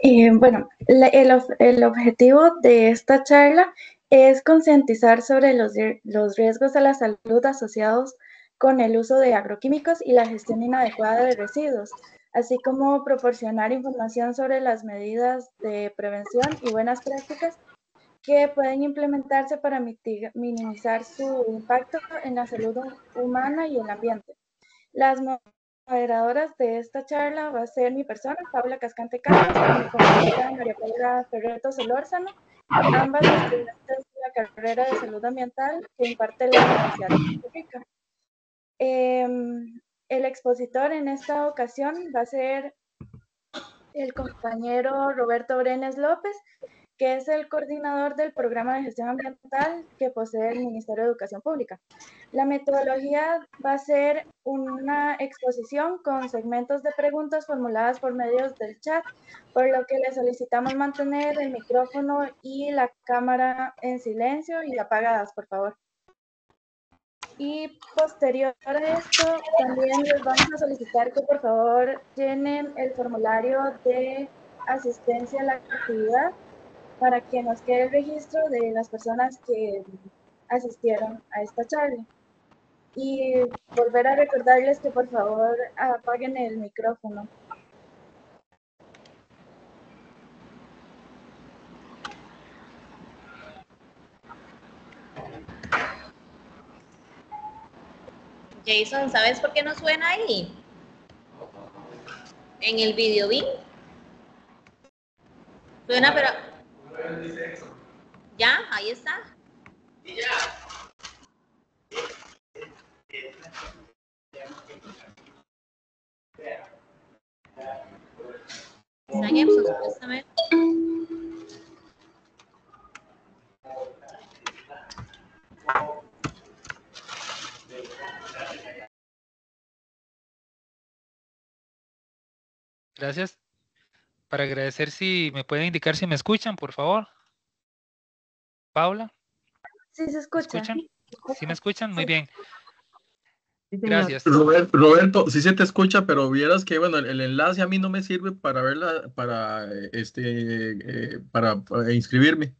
Eh, bueno, el, objetivo de esta charla es concientizar sobre los, los riesgos a la salud asociados con el uso de agroquímicos y la gestión inadecuada de residuos, así como proporcionar información sobre las medidas de prevención y buenas prácticas que pueden implementarse para minimizar su impacto en la salud humana y el ambiente. Las moderadoras de esta charla va a ser mi persona, Paula Cascante Carlos, y mi compañera María Paula Ferreto Solórzano, ambas estudiantes de la carrera de salud ambiental que imparte la Universidad de em, el expositor en esta ocasión va a ser el compañero Roberto Brenes López, que es el coordinador del programa de gestión ambiental que posee el Ministerio de Educación Pública. La metodología va a ser una exposición con segmentos de preguntas formuladas por medios del chat, por lo que le solicitamos mantener el micrófono y la cámara en silencio y apagadas, por favor. Y posterior a esto, también les vamos a solicitar que por favor llenen el formulario de asistencia a la actividad para que nos quede el registro de las personas que asistieron a esta charla. Y volver a recordarles que por favor apaguen el micrófono. Jason, ¿sabes por qué no suena ahí? En el video, ¿vi? Suena, pero ya, ahí está. ya. Pues, pues, Gracias para agradecer si me pueden indicar si me escuchan, por favor. Paula. Sí, se escucha. escuchan? ¿Sí me escuchan? Muy bien. Gracias. Roberto, sí se te escucha, pero vieras que bueno, el, enlace a mí no me sirve para verla, para este, eh, para, inscribirme.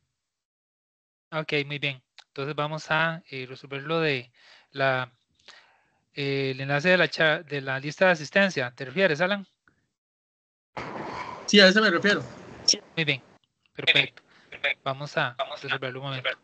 Ok, muy bien. Entonces vamos a eh, resolver lo de la eh, el enlace de la de la lista de asistencia. ¿Te refieres, Alan? Sí, a eso me refiero. Muy bien, perfecto. Vamos a, Vamos a resolverlo un momento.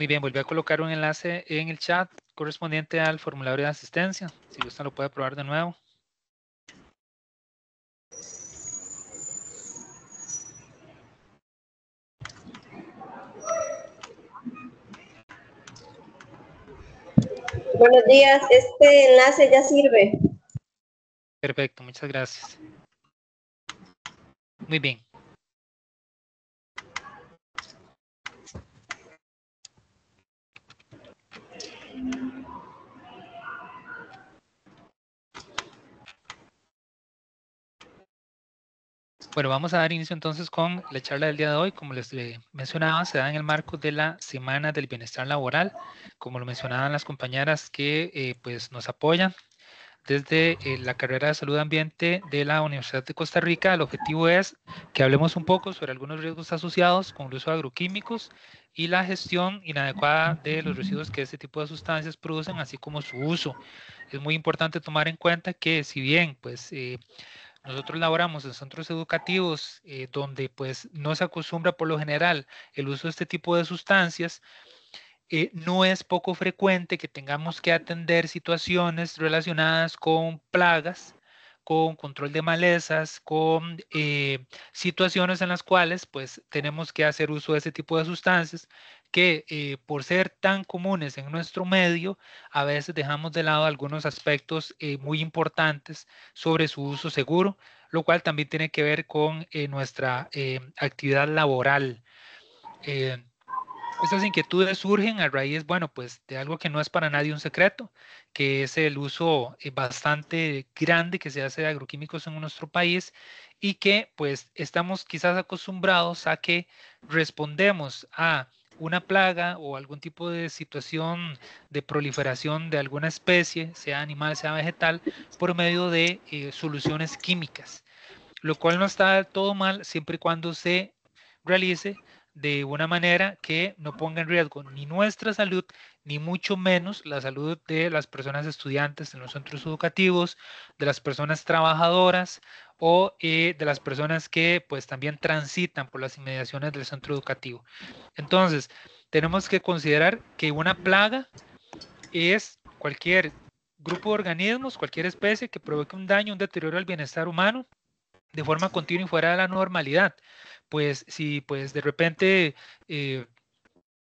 Muy bien, volví a colocar un enlace en el chat correspondiente al formulario de asistencia. Si usted lo puede probar de nuevo. Buenos días, este enlace ya sirve. Perfecto, muchas gracias. Muy bien. Bueno, vamos a dar inicio entonces con la charla del día de hoy. Como les eh, mencionaba, se da en el marco de la Semana del Bienestar Laboral, como lo mencionaban las compañeras que eh, pues nos apoyan desde eh, la carrera de salud ambiente de la Universidad de Costa Rica. El objetivo es que hablemos un poco sobre algunos riesgos asociados con el uso de agroquímicos y la gestión inadecuada de los residuos que este tipo de sustancias producen, así como su uso. Es muy importante tomar en cuenta que si bien pues eh, nosotros laboramos en centros educativos eh, donde pues no se acostumbra por lo general el uso de este tipo de sustancias. Eh, no es poco frecuente que tengamos que atender situaciones relacionadas con plagas, con control de malezas, con eh, situaciones en las cuales pues tenemos que hacer uso de este tipo de sustancias que eh, por ser tan comunes en nuestro medio, a veces dejamos de lado algunos aspectos eh, muy importantes sobre su uso seguro, lo cual también tiene que ver con eh, nuestra actividad laboral. Estas inquietudes surgen a raíz, bueno, pues de algo que no es para nadie un secreto, que es el uso bastante grande que se hace de agroquímicos en nuestro país y que pues estamos quizás acostumbrados a que respondemos a una plaga o algún tipo de situación de proliferación de alguna especie, sea animal, sea vegetal, por medio de eh, soluciones químicas, lo cual no está todo mal siempre y cuando se realice de una manera que no ponga en riesgo ni nuestra salud, ni mucho menos la salud de las personas estudiantes en los centros educativos, de las personas trabajadoras o eh, de las personas que pues también transitan por las inmediaciones del centro educativo. Entonces, tenemos que considerar que una plaga es cualquier grupo de organismos, cualquier especie que provoque un daño, un deterioro al bienestar humano de forma continua y fuera de la normalidad. Pues si pues de repente eh,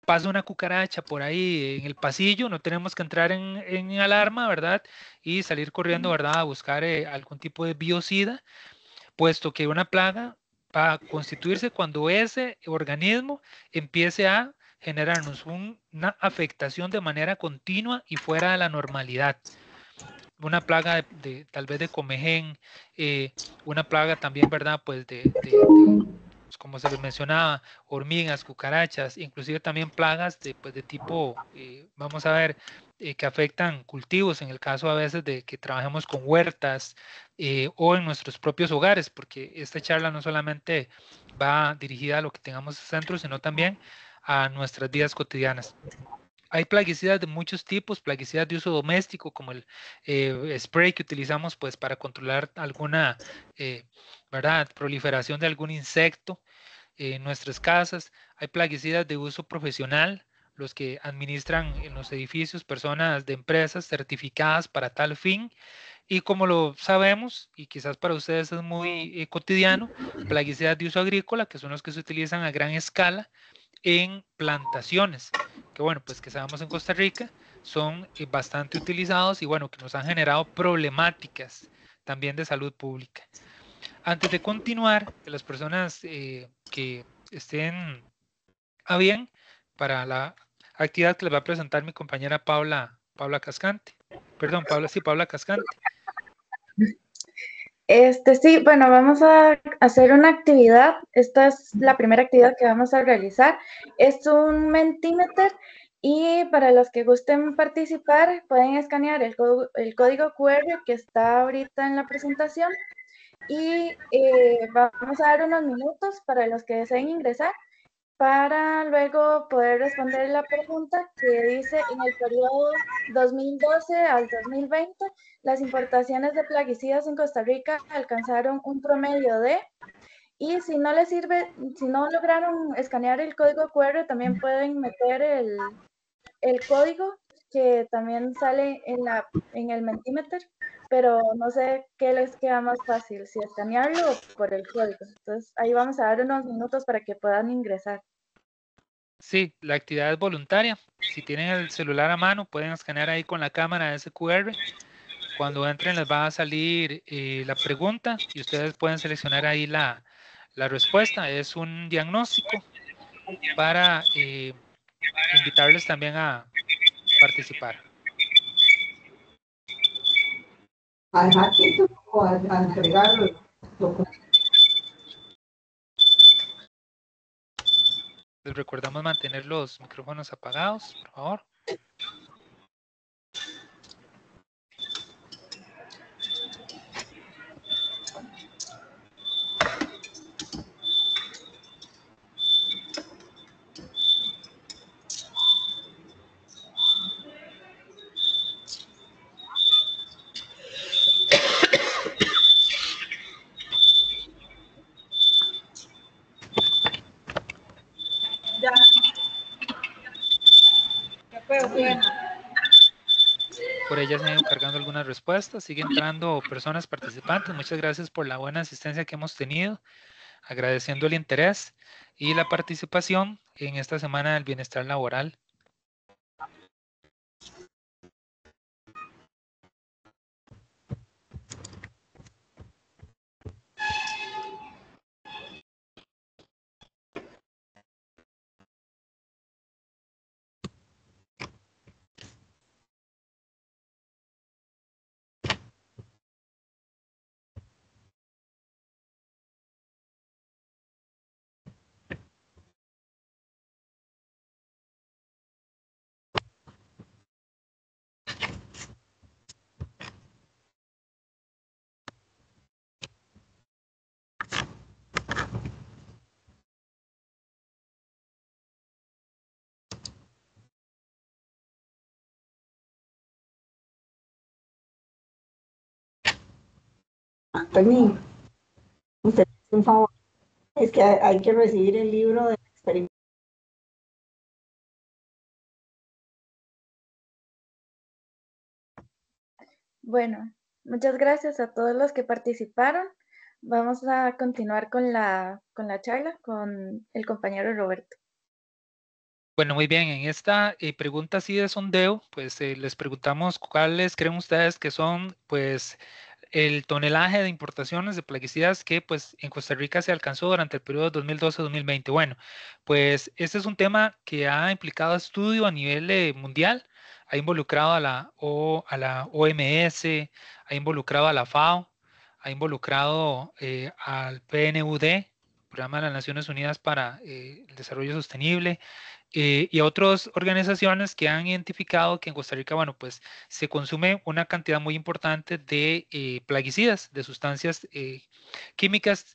pasa una cucaracha por ahí en el pasillo, no tenemos que entrar en, alarma, ¿verdad? Y salir corriendo, ¿verdad? A buscar eh, algún tipo de biocida, puesto que una plaga va a constituirse cuando ese organismo empiece a generarnos una afectación de manera continua y fuera de la normalidad una plaga de, tal vez de comején, eh, una plaga también, ¿verdad? Pues de, pues, como se les mencionaba, hormigas, cucarachas, inclusive también plagas de, pues, de tipo, eh, vamos a ver, eh, que afectan cultivos, en el caso a veces de que trabajemos con huertas eh, o en nuestros propios hogares, porque esta charla no solamente va dirigida a lo que tengamos en centro, sino también a nuestras vidas cotidianas hay plaguicidas de muchos tipos, plaguicidas de uso doméstico, como el eh, spray que utilizamos pues, para controlar alguna eh, proliferación de algún insecto en nuestras casas. Hay plaguicidas de uso profesional, los que administran en los edificios personas de empresas certificadas para tal fin. Y como lo sabemos, y quizás para ustedes es muy eh, cotidiano, plaguicidas de uso agrícola, que son los que se utilizan a gran escala en plantaciones, que bueno, pues que sabemos en Costa Rica son eh, bastante utilizados y bueno, que nos han generado problemáticas también de salud pública. Antes de continuar, las personas eh, que estén a ah, bien para la actividad que les va a presentar mi compañera Paula, Paula Cascante, perdón, Paula, sí, Paula Cascante. Este, sí, bueno, vamos a hacer una actividad. Esta es la primera actividad que vamos a realizar. Es un Mentimeter y para los que gusten participar pueden escanear el, código QR que está ahorita en la presentación y eh, vamos a dar unos minutos para los que deseen ingresar para luego poder responder la pregunta que dice en el periodo 2012 al 2020 las importaciones de plaguicidas en Costa Rica alcanzaron un promedio de y si no les sirve, si no lograron escanear el código QR también pueden meter el, código que también sale en, la, en el Mentimeter pero no sé qué les queda más fácil, si escanearlo o por el código. Entonces ahí vamos a dar unos minutos para que puedan ingresar. Sí, la actividad es voluntaria. Si tienen el celular a mano, pueden escanear ahí con la cámara de SQR. Cuando entren les va a salir eh, la pregunta y ustedes pueden seleccionar ahí la, la respuesta. Es un diagnóstico para eh, invitarles también a participar. o recordamos mantener los micrófonos apagados, por favor. respuestas, siguen entrando personas participantes. Muchas gracias por la buena asistencia que hemos tenido. Agradeciendo el interés y la participación en esta semana del bienestar laboral un favor. Es que hay que recibir el libro de experimento. Bueno, muchas gracias a todos los que participaron. Vamos a continuar con la, con la charla con el compañero Roberto. Bueno, muy bien. En esta eh, pregunta así de sondeo, pues eh, les preguntamos cuáles creen ustedes que son, pues, el tonelaje de importaciones de plaguicidas que pues en Costa Rica se alcanzó durante el periodo 2012-2020. Bueno, pues este es un tema que ha implicado estudio a nivel eh, mundial, ha involucrado a la, a la OMS, ha involucrado a la FAO, ha involucrado eh, al PNUD, Programa de las Naciones Unidas para eh, el Desarrollo Sostenible, eh, y otras organizaciones que han identificado que en Costa Rica, bueno, pues se consume una cantidad muy importante de eh, plaguicidas, de sustancias eh, químicas,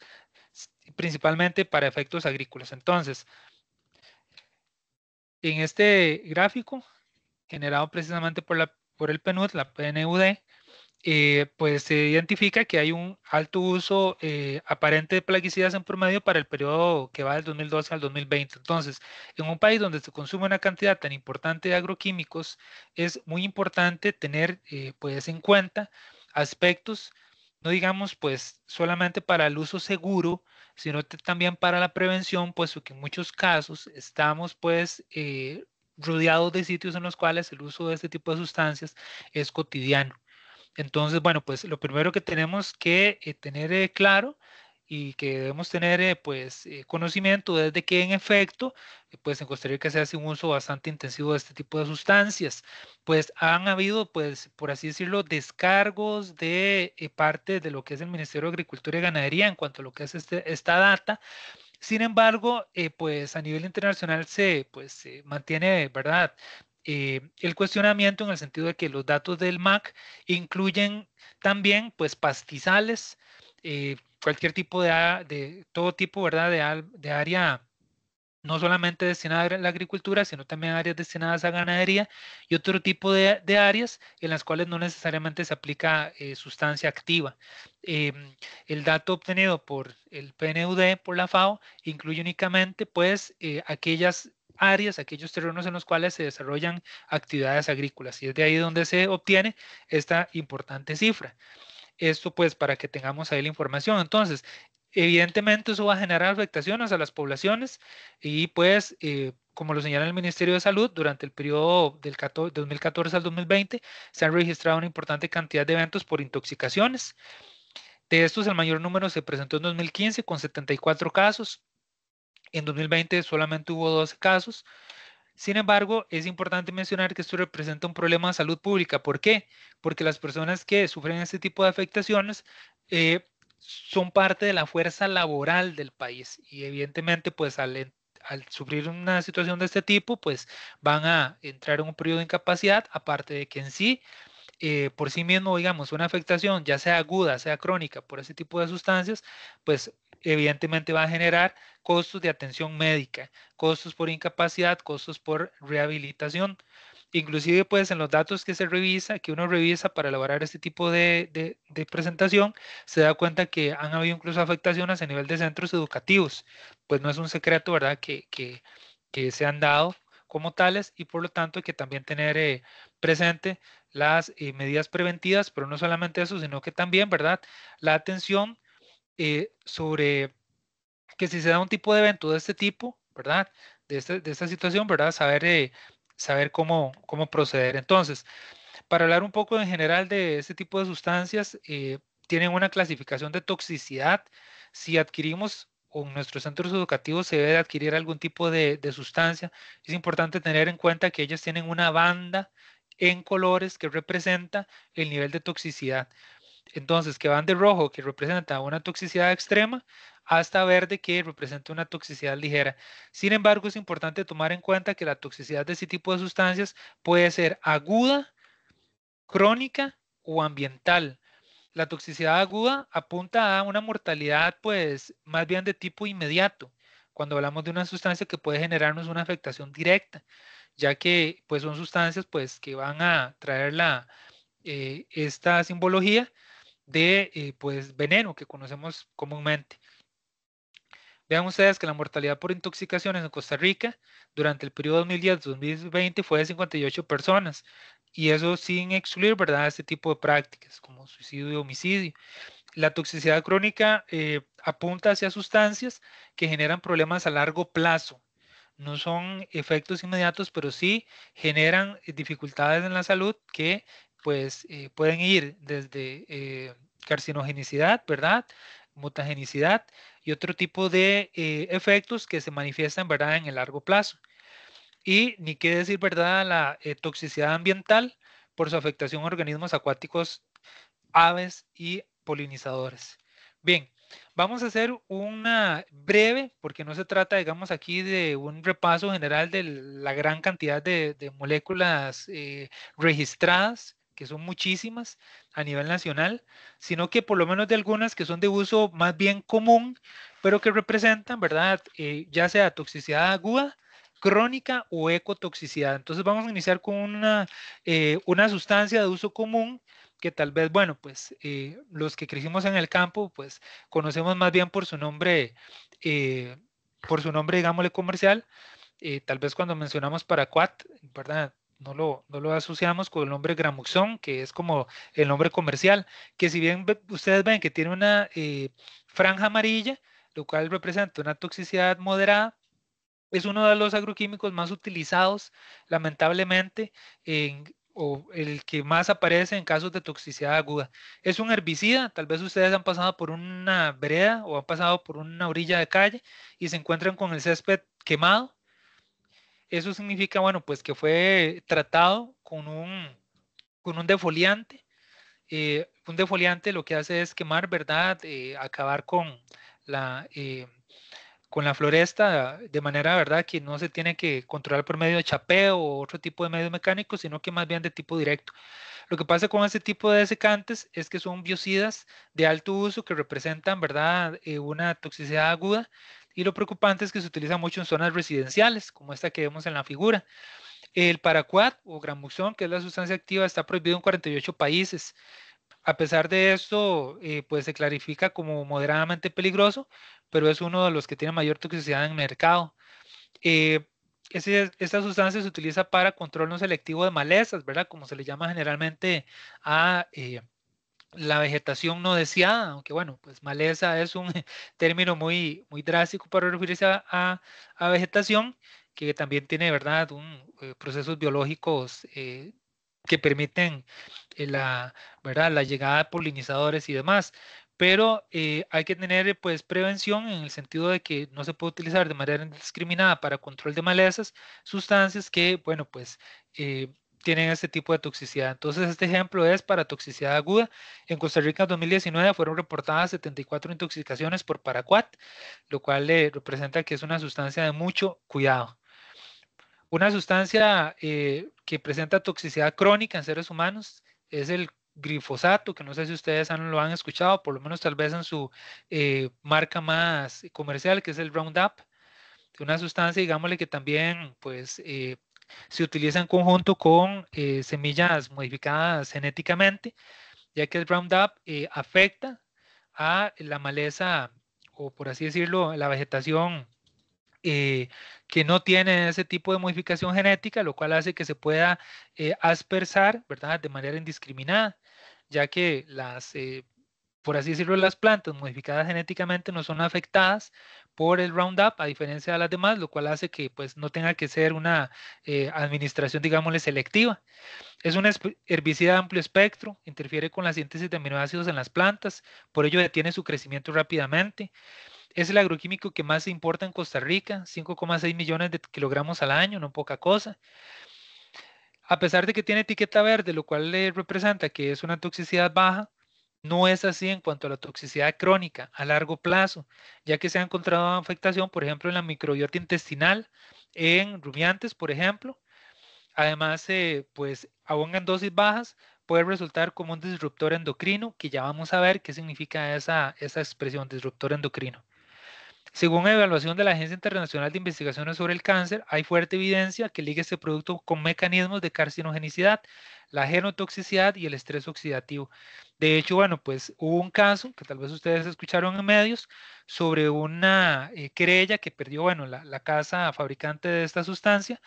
principalmente para efectos agrícolas. Entonces, en este gráfico generado precisamente por, la, por el PNUD, la PNUD, eh, pues se identifica que hay un alto uso eh, aparente de plaguicidas en promedio para el periodo que va del 2012 al 2020. Entonces, en un país donde se consume una cantidad tan importante de agroquímicos, es muy importante tener eh, pues en cuenta aspectos, no digamos pues solamente para el uso seguro, sino también para la prevención, pues que en muchos casos estamos pues rodeados de sitios en los cuales el uso de este tipo de sustancias es cotidiano. Entonces, bueno, pues lo primero que tenemos que eh, tener eh, claro y que debemos tener eh, pues conocimiento es de que en efecto, pues en Costa Rica se hace un uso bastante intensivo de este tipo de sustancias. Pues han habido, pues por así decirlo, descargos de parte de lo que es el Ministerio de Agricultura y Ganadería en cuanto a lo que es este, esta data. Sin embargo, pues a nivel internacional se pues, se mantiene, ¿verdad? Eh, el cuestionamiento en el sentido de que los datos del MAC incluyen también pues pastizales, eh, cualquier tipo de, de, todo tipo, ¿verdad? De, área no solamente destinada a la agricultura, sino también áreas destinadas a ganadería y otro tipo de, áreas en las cuales no necesariamente se aplica eh, sustancia activa. el dato obtenido por el PNUD, por la FAO, incluye únicamente pues aquellas áreas, aquellos terrenos en los cuales se desarrollan actividades agrícolas y es de ahí donde se obtiene esta importante cifra. Esto pues para que tengamos ahí la información. Entonces, evidentemente eso va a generar afectaciones a las poblaciones y pues eh, como lo señala el Ministerio de Salud, durante el periodo del 2014 al 2020 se han registrado una importante cantidad de eventos por intoxicaciones. De estos, el mayor número se presentó en 2015 con 74 casos, en 2020 solamente hubo 12 casos. Sin embargo, es importante mencionar que esto representa un problema de salud pública. ¿Por qué? Porque las personas que sufren este tipo de afectaciones eh, son parte de la fuerza laboral del país y evidentemente pues al, al, sufrir una situación de este tipo pues van a entrar en un periodo de incapacidad aparte de que en sí eh, por sí mismo, digamos, una afectación, ya sea aguda, sea crónica, por ese tipo de sustancias, pues evidentemente va a generar costos de atención médica, costos por incapacidad, costos por rehabilitación. Inclusive, pues en los datos que se revisa, que uno revisa para elaborar este tipo de, de, presentación, se da cuenta que han habido incluso afectaciones a nivel de centros educativos. Pues no es un secreto, ¿verdad?, que, que, que se han dado como tales y por lo tanto hay que también tener eh, presente las eh, medidas preventivas, pero no solamente eso, sino que también, ¿verdad? La atención eh, sobre que si se da un tipo de evento de este tipo, ¿verdad? De, este, esta situación, ¿verdad? Saber, eh, saber cómo, cómo proceder. Entonces, para hablar un poco en general de este tipo de sustancias, tienen una clasificación de toxicidad. Si adquirimos o en nuestros centros educativos se debe adquirir algún tipo de, de sustancia, es importante tener en cuenta que ellas tienen una banda en colores que representa el nivel de toxicidad. Entonces, que van de rojo, que representa una toxicidad extrema, hasta verde, que representa una toxicidad ligera. Sin embargo, es importante tomar en cuenta que la toxicidad de ese tipo de sustancias puede ser aguda, crónica o ambiental. La toxicidad aguda apunta a una mortalidad, pues, más bien de tipo inmediato, cuando hablamos de una sustancia que puede generarnos una afectación directa ya que pues son sustancias pues que van a traer la, eh, esta simbología de eh, pues veneno que conocemos comúnmente. Vean ustedes que la mortalidad por intoxicaciones en Costa Rica durante el periodo 2010-2020 fue de 58 personas y eso sin excluir, ¿verdad?, este tipo de prácticas como suicidio y homicidio. La toxicidad crónica eh, apunta hacia sustancias que generan problemas a largo plazo, no son efectos inmediatos, pero sí generan eh, dificultades en la salud que pues eh, pueden ir desde eh, carcinogenicidad, ¿verdad? Mutagenicidad y otro tipo de efectos que se manifiestan, ¿verdad? En el largo plazo. Y ni qué decir, ¿verdad? La toxicidad ambiental por su afectación a organismos acuáticos, aves y polinizadores. Bien, Vamos a hacer una breve, porque no se trata, digamos, aquí de un repaso general de la gran cantidad de, moléculas eh, registradas, que son muchísimas a nivel nacional, sino que por lo menos de algunas que son de uso más bien común, pero que representan, ¿verdad? Eh, ya sea toxicidad aguda, crónica o ecotoxicidad. Entonces vamos a iniciar con una eh, sustancia de uso común que tal vez, bueno, pues eh, los que crecimos en el campo, pues conocemos más bien por su nombre, eh, por su nombre, digámosle, comercial. Eh, tal vez cuando mencionamos Paracuat, ¿verdad? No lo, no lo, asociamos con el nombre Gramuxón, que es como el nombre comercial, que si bien ustedes ven que tiene una franja amarilla, lo cual representa una toxicidad moderada, es uno de los agroquímicos más utilizados, lamentablemente, en, o el que más aparece en casos de toxicidad aguda. Es un herbicida, tal vez ustedes han pasado por una vereda o han pasado por una orilla de calle y se encuentran con el césped quemado. Eso significa, bueno, pues que fue tratado con un, con un defoliante. Eh, un defoliante lo que hace es quemar, ¿verdad? Eh, acabar con la, eh, con la floresta de manera, ¿verdad?, que no se tiene que controlar por medio de chapeo o otro tipo de medio mecánico sino que más bien de tipo directo. Lo que pasa con este tipo de desecantes es que son biocidas de alto uso que representan, ¿verdad?, eh, una toxicidad aguda y lo preocupante es que se utiliza mucho en zonas residenciales, como esta que vemos en la figura. El paraquat o gramuxón, que es la sustancia activa, está prohibido en 48 países. A pesar de esto, eh, pues se clarifica como moderadamente peligroso, pero es uno de los que tiene mayor toxicidad en el mercado. Eh, esta sustancia se utiliza para control no selectivo de malezas, ¿verdad? Como se le llama generalmente a eh, la vegetación no deseada, aunque bueno, pues maleza es un término muy, muy drástico para referirse a, a, vegetación, que también tiene, ¿verdad?, un, eh, procesos biológicos que permiten la, ¿verdad? la llegada de polinizadores y demás pero eh, hay que tener pues prevención en el sentido de que no se puede utilizar de manera indiscriminada para control de malezas sustancias que, bueno, pues... Eh, tienen este tipo de toxicidad. Entonces, este ejemplo es para toxicidad aguda. En Costa Rica en 2019 fueron reportadas 74 intoxicaciones por paraquat, lo cual representa que es una sustancia de mucho cuidado. Una sustancia eh, que presenta toxicidad crónica en seres humanos es el glifosato, que no sé si ustedes lo han escuchado, por lo menos tal vez en su eh, marca más comercial, que es el Roundup, una sustancia, digámosle, que también pues, eh, se utiliza en conjunto con eh, semillas modificadas genéticamente, ya que el Roundup afecta a la maleza, o por así decirlo, la vegetación que no tiene ese tipo de modificación genética, lo cual hace que se pueda aspersar, ¿verdad?, de manera indiscriminada ya que las, eh, por así decirlo, las plantas modificadas genéticamente no son afectadas por el Roundup, a diferencia de las demás, lo cual hace que pues, no tenga que ser una eh, administración, digámosle, selectiva. Es un herbicida de amplio espectro, interfiere con la síntesis de aminoácidos en las plantas, por ello detiene su crecimiento rápidamente. Es el agroquímico que más se importa en Costa Rica, 5,6 millones de kilogramos al año, no poca cosa a pesar de que tiene etiqueta verde, lo cual le representa que es una toxicidad baja, no es así en cuanto a la toxicidad crónica a largo plazo, ya que se ha encontrado afectación, por ejemplo, en la microbiota intestinal, en rumiantes, por ejemplo. Además, eh, pues aún en dosis bajas puede resultar como un disruptor endocrino, que ya vamos a ver qué significa esa, esa expresión, disruptor endocrino. Según la evaluación de la Agencia Internacional de Investigaciones sobre el Cáncer, hay fuerte evidencia que liga este producto con mecanismos de carcinogenicidad, la genotoxicidad y el estrés oxidativo. De hecho, bueno, pues hubo un caso que tal vez ustedes escucharon en medios sobre una eh, querella que perdió, bueno, la, casa fabricante de esta sustancia.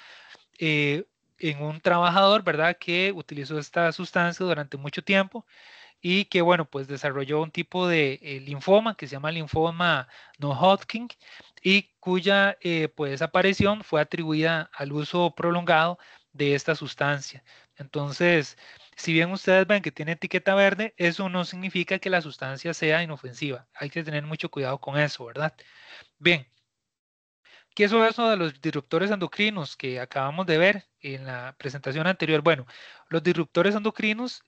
Eh, en un trabajador, ¿verdad? Que utilizó esta sustancia durante mucho tiempo y que, bueno, pues desarrolló un tipo de eh, linfoma que se llama linfoma no Hodgkin y cuya, eh, pues, aparición fue atribuida al uso prolongado de esta sustancia. Entonces, si bien ustedes ven que tiene etiqueta verde, eso no significa que la sustancia sea inofensiva. Hay que tener mucho cuidado con eso, ¿verdad? Bien, ¿qué es eso de los disruptores endocrinos que acabamos de ver en la presentación anterior? Bueno, los disruptores endocrinos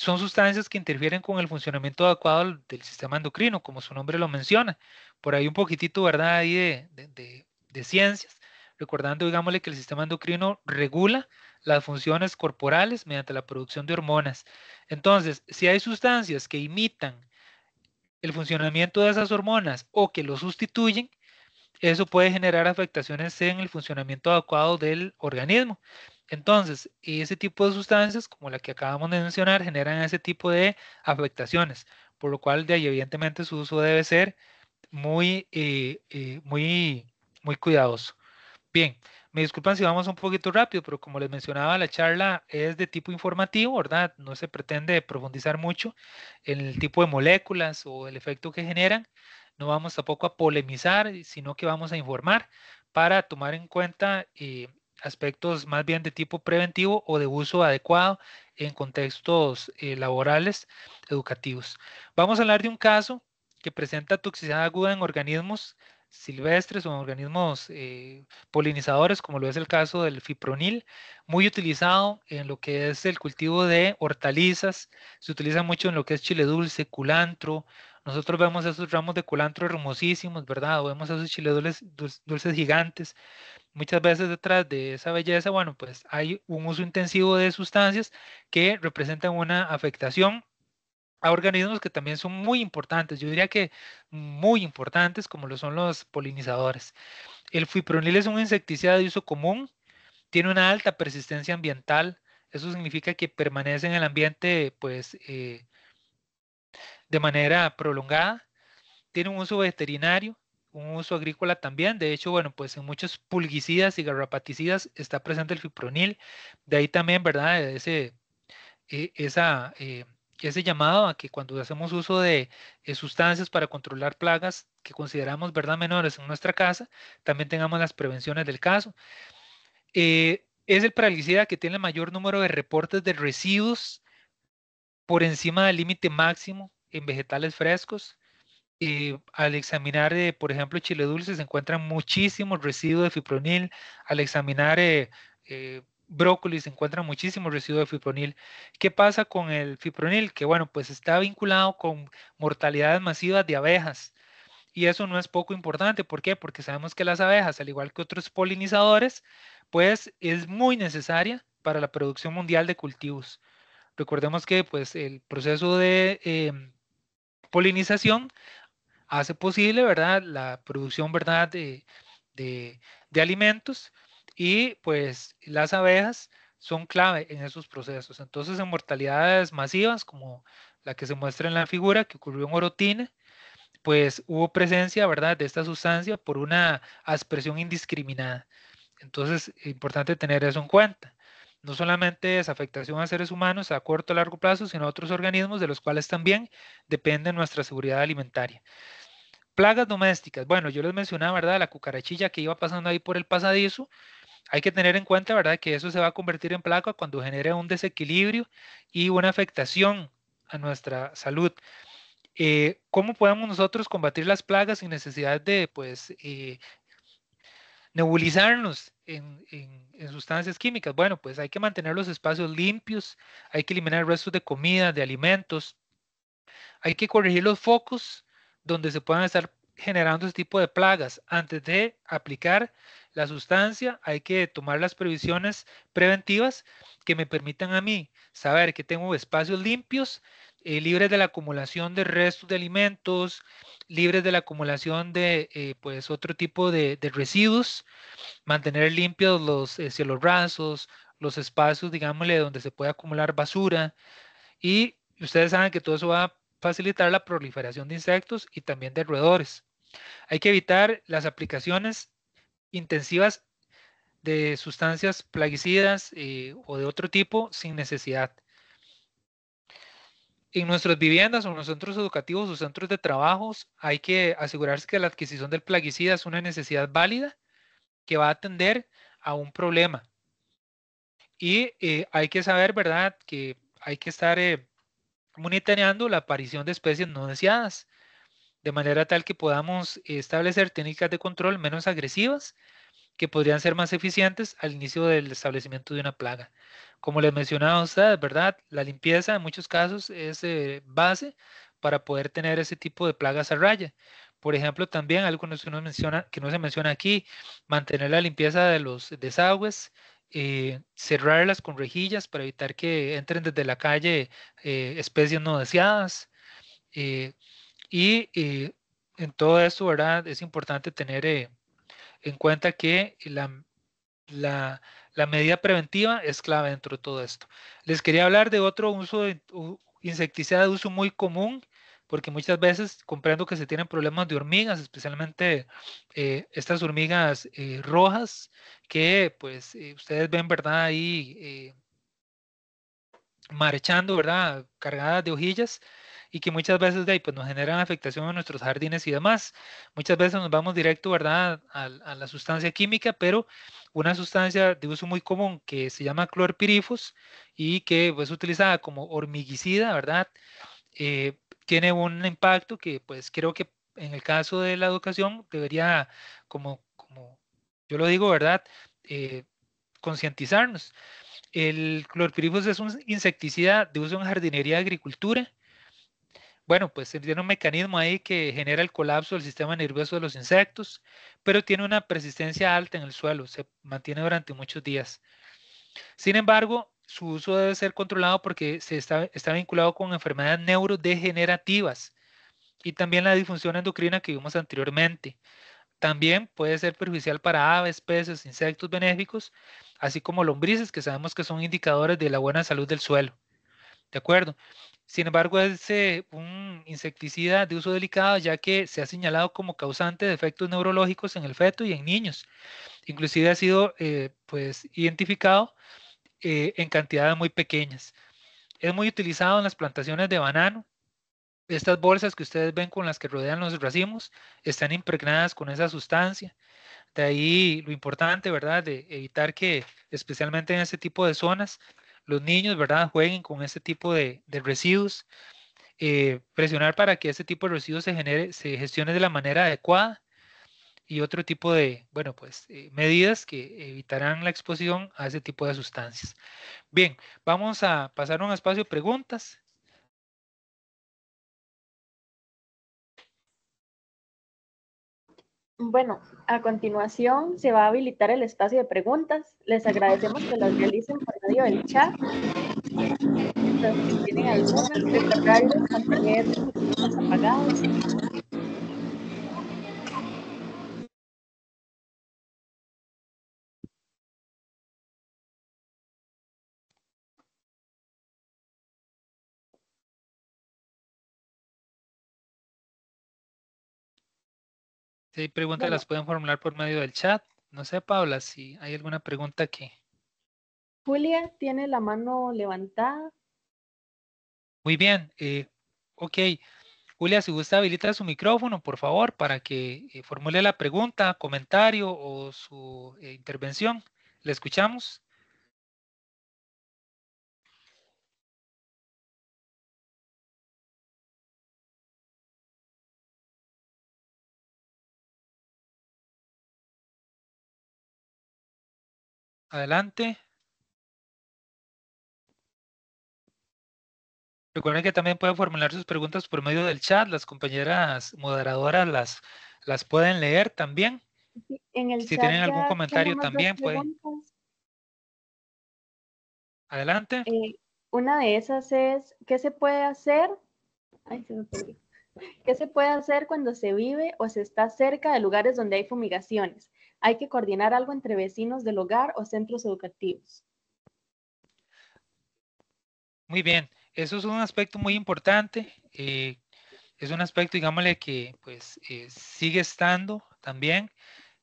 son sustancias que interfieren con el funcionamiento adecuado del sistema endocrino, como su nombre lo menciona. Por ahí un poquitito, ¿verdad? Ahí de, ciencias, recordando, digámosle, que el sistema endocrino regula las funciones corporales mediante la producción de hormonas. Entonces, si hay sustancias que imitan el funcionamiento de esas hormonas o que lo sustituyen, eso puede generar afectaciones en el funcionamiento adecuado del organismo. Entonces, ese tipo de sustancias, como la que acabamos de mencionar, generan ese tipo de afectaciones, por lo cual, de ahí, evidentemente, su uso debe ser muy, eh, eh, muy, muy cuidadoso. Bien, me disculpan si vamos un poquito rápido, pero como les mencionaba, la charla es de tipo informativo, ¿verdad? No se pretende profundizar mucho en el tipo de moléculas o el efecto que generan. No vamos tampoco a polemizar, sino que vamos a informar para tomar en cuenta eh, aspectos más bien de tipo preventivo o de uso adecuado en contextos eh, laborales educativos. Vamos a hablar de un caso que presenta toxicidad aguda en organismos silvestres o organismos eh, polinizadores, como lo es el caso del fipronil, muy utilizado en lo que es el cultivo de hortalizas, se utiliza mucho en lo que es chile dulce, culantro. Nosotros vemos esos ramos de culantro hermosísimos, ¿verdad? vemos esos chiles dulces gigantes muchas veces detrás de esa belleza, bueno, pues hay un uso intensivo de sustancias que representan una afectación a organismos que también son muy importantes, yo diría que muy importantes, como lo son los polinizadores. El fipronil es un insecticida de uso común, tiene una alta persistencia ambiental, eso significa que permanece en el ambiente pues eh, de manera prolongada, tiene un uso veterinario, un uso agrícola también. De hecho, bueno, pues en muchos pulguicidas y garrapaticidas está presente el fipronil. De ahí también, ¿verdad? Ese, e, esa, eh, ese llamado a que cuando hacemos uso de eh, sustancias para controlar plagas que consideramos, ¿verdad?, menores en nuestra casa, también tengamos las prevenciones del caso. Eh, es el paralicida que tiene el mayor número de reportes de residuos por encima del límite máximo en vegetales frescos al examinar, eh, por ejemplo, chile dulce, se encuentran muchísimos residuos de fipronil. Al examinar eh, eh, brócoli, se encuentran muchísimos residuos de fipronil. ¿Qué pasa con el fipronil? Que bueno, pues está vinculado con mortalidades masivas de abejas. Y eso no es poco importante. ¿Por qué? Porque sabemos que las abejas, al igual que otros polinizadores, pues es muy necesaria para la producción mundial de cultivos. Recordemos que pues el proceso de em, polinización hace posible, ¿verdad? La producción, ¿verdad? De, alimentos y pues las abejas son clave en esos procesos. Entonces, en mortalidades masivas, como la que se muestra en la figura, que ocurrió en Orotina, pues hubo presencia, ¿verdad?, de esta sustancia por una aspersión indiscriminada. Entonces, es importante tener eso en cuenta. No solamente es afectación a seres humanos a corto o largo plazo, sino a otros organismos de los cuales también depende nuestra seguridad alimentaria. Plagas domésticas. Bueno, yo les mencionaba, ¿verdad? La cucarachilla que iba pasando ahí por el pasadizo. Hay que tener en cuenta, ¿verdad? Que eso se va a convertir en plaga cuando genere un desequilibrio y una afectación a nuestra salud. Eh, ¿Cómo podemos nosotros combatir las plagas sin necesidad de, pues, eh, nebulizarnos en, en, sustancias químicas? Bueno, pues hay que mantener los espacios limpios, hay que eliminar restos de comida, de alimentos, hay que corregir los focos donde se puedan estar generando este tipo de plagas. Antes de aplicar la sustancia, hay que tomar las previsiones preventivas que me permitan a mí saber que tengo espacios limpios, eh, libres de la acumulación de restos de alimentos, libres de la acumulación de eh, pues otro tipo de, residuos, mantener limpios los eh, rasos, los espacios, digámosle, donde se puede acumular basura. Y ustedes saben que todo eso va facilitar la proliferación de insectos y también de roedores. Hay que evitar las aplicaciones intensivas de sustancias plaguicidas eh, o de otro tipo sin necesidad. En nuestras viviendas o en los centros educativos o centros de trabajos hay que asegurarse que la adquisición del plaguicida es una necesidad válida que va a atender a un problema. Y eh, hay que saber, ¿verdad?, que hay que estar eh, monitoreando la aparición de especies no deseadas, de manera tal que podamos establecer técnicas de control menos agresivas que podrían ser más eficientes al inicio del establecimiento de una plaga. Como les mencionaba a ¿verdad? La limpieza en muchos casos es eh, base para poder tener ese tipo de plagas a raya. Por ejemplo, también algo menciona, que no se menciona aquí, mantener la limpieza de los desagües, eh, cerrarlas con rejillas para evitar que entren desde la calle eh, especies no deseadas. Eh, y en todo esto, ¿verdad? Es importante tener en cuenta que la, la, medida preventiva es clave dentro de todo esto. Les quería hablar de otro uso insecticida de uso muy común porque muchas veces comprendo que se tienen problemas de hormigas, especialmente eh, estas hormigas eh, rojas que pues eh, ustedes ven, ¿verdad? Ahí marchando, ¿verdad? Cargadas de hojillas y que muchas veces de ahí pues nos generan afectación en nuestros jardines y demás. Muchas veces nos vamos directo, ¿verdad? A, la sustancia química, pero una sustancia de uso muy común que se llama clorpirifos y que pues, es pues, utilizada como hormiguicida, ¿verdad? tiene un impacto que pues creo que en el caso de la educación debería, como, como yo lo digo, ¿verdad? Eh, concientizarnos. El clorpirifos es un insecticida de uso en jardinería y agricultura. Bueno, pues tiene un mecanismo ahí que genera el colapso del sistema nervioso de los insectos, pero tiene una persistencia alta en el suelo, se mantiene durante muchos días. Sin embargo, su uso debe ser controlado porque se está, vinculado con enfermedades neurodegenerativas y también la disfunción endocrina que vimos anteriormente. También puede ser perjudicial para aves, peces, insectos benéficos, así como lombrices, que sabemos que son indicadores de la buena salud del suelo. ¿De acuerdo? Sin embargo, es un insecticida de uso delicado, ya que se ha señalado como causante de efectos neurológicos en el feto y en niños. Inclusive ha sido eh, pues, identificado eh, en cantidades muy pequeñas. Es muy utilizado en las plantaciones de banano. Estas bolsas que ustedes ven con las que rodean los racimos están impregnadas con esa sustancia. De ahí lo importante, ¿verdad? De evitar que, especialmente en este tipo de zonas, los niños, ¿verdad? Jueguen con este tipo de, residuos. Eh, presionar para que ese tipo de residuos se, genere, se gestione de la manera adecuada y otro tipo de, bueno, pues eh, medidas que evitarán la exposición a ese tipo de sustancias. Bien, vamos a pasar a un espacio de preguntas. Bueno, a continuación se va a habilitar el espacio de preguntas. Les agradecemos que las realicen por medio del chat. Entonces, tienen apagados Si hay preguntas, las pueden formular por medio del chat. No sé, Paula, si hay alguna pregunta que... Julia tiene la mano levantada. Muy bien. Eh, ok. Julia, si gusta, habilita su micrófono, por favor, para que eh, formule la pregunta, comentario o su eh, intervención. ¿Le escuchamos? Adelante. Recuerden que también pueden formular sus preguntas por medio del chat. Las compañeras moderadoras las, las pueden leer también. si tienen algún comentario también pueden. Adelante. Eh, una de esas es, ¿qué se puede hacer? Ay, se me ¿Qué se puede hacer cuando se vive o se está cerca de lugares donde hay fumigaciones? hay que coordinar algo entre vecinos del hogar o centros educativos. Muy bien, eso es un aspecto muy importante. Eh, es un aspecto, digámosle, que pues eh, sigue estando también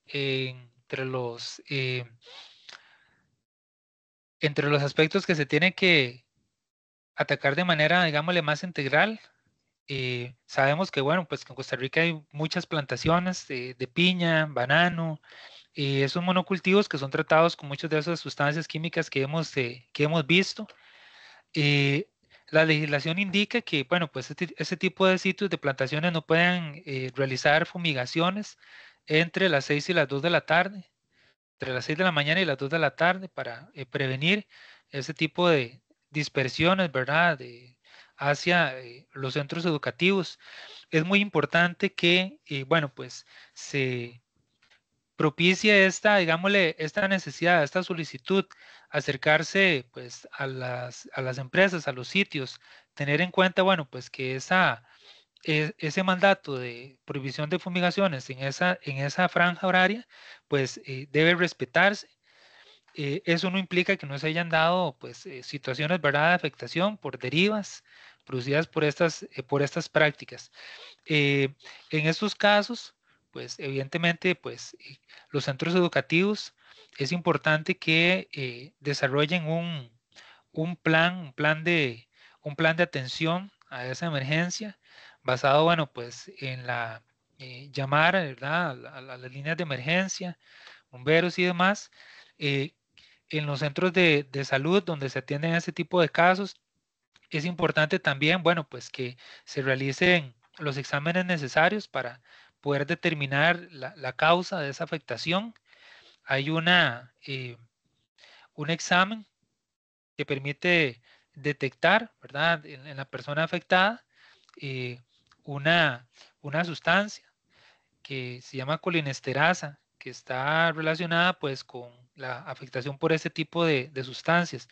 entre los eh, entre los aspectos que se tiene que atacar de manera, digámosle, más integral y eh, sabemos que, bueno, pues en Costa Rica hay muchas plantaciones de, piña, banano, y eh, esos monocultivos que son tratados con muchas de esas sustancias químicas que hemos, eh, que hemos visto. la legislación indica que, bueno, pues ese este tipo de sitios de plantaciones no pueden realizar fumigaciones entre las 6 y las 2 de la tarde, entre las 6 de la mañana y las 2 de la tarde para prevenir ese tipo de dispersiones, ¿verdad? De, hacia eh, los centros educativos. Es muy importante que, eh, bueno, pues se propicie esta, digámosle, esta necesidad, esta solicitud, acercarse pues a las, a las empresas, a los sitios, tener en cuenta, bueno, pues que esa, e, ese mandato de prohibición de fumigaciones en esa, en esa franja horaria, pues eh, debe respetarse eh, eso no implica que no se hayan dado pues, eh, situaciones ¿verdad? de afectación por derivas producidas por estas, eh, por estas prácticas. en estos casos, pues evidentemente pues, los centros educativos es importante que desarrollen un, plan, un, plan de, un plan de atención a esa emergencia basado bueno, pues, en la llamar ¿verdad? A, las líneas de emergencia, bomberos y demás, en los centros de, salud donde se atienden ese tipo de casos. Es importante también, bueno, pues que se realicen los exámenes necesarios para poder determinar la, causa de esa afectación. Hay una, eh, un examen que permite detectar, ¿verdad?, en, la persona afectada eh, una, una sustancia que se llama colinesterasa que está relacionada pues con la afectación por este tipo de, sustancias.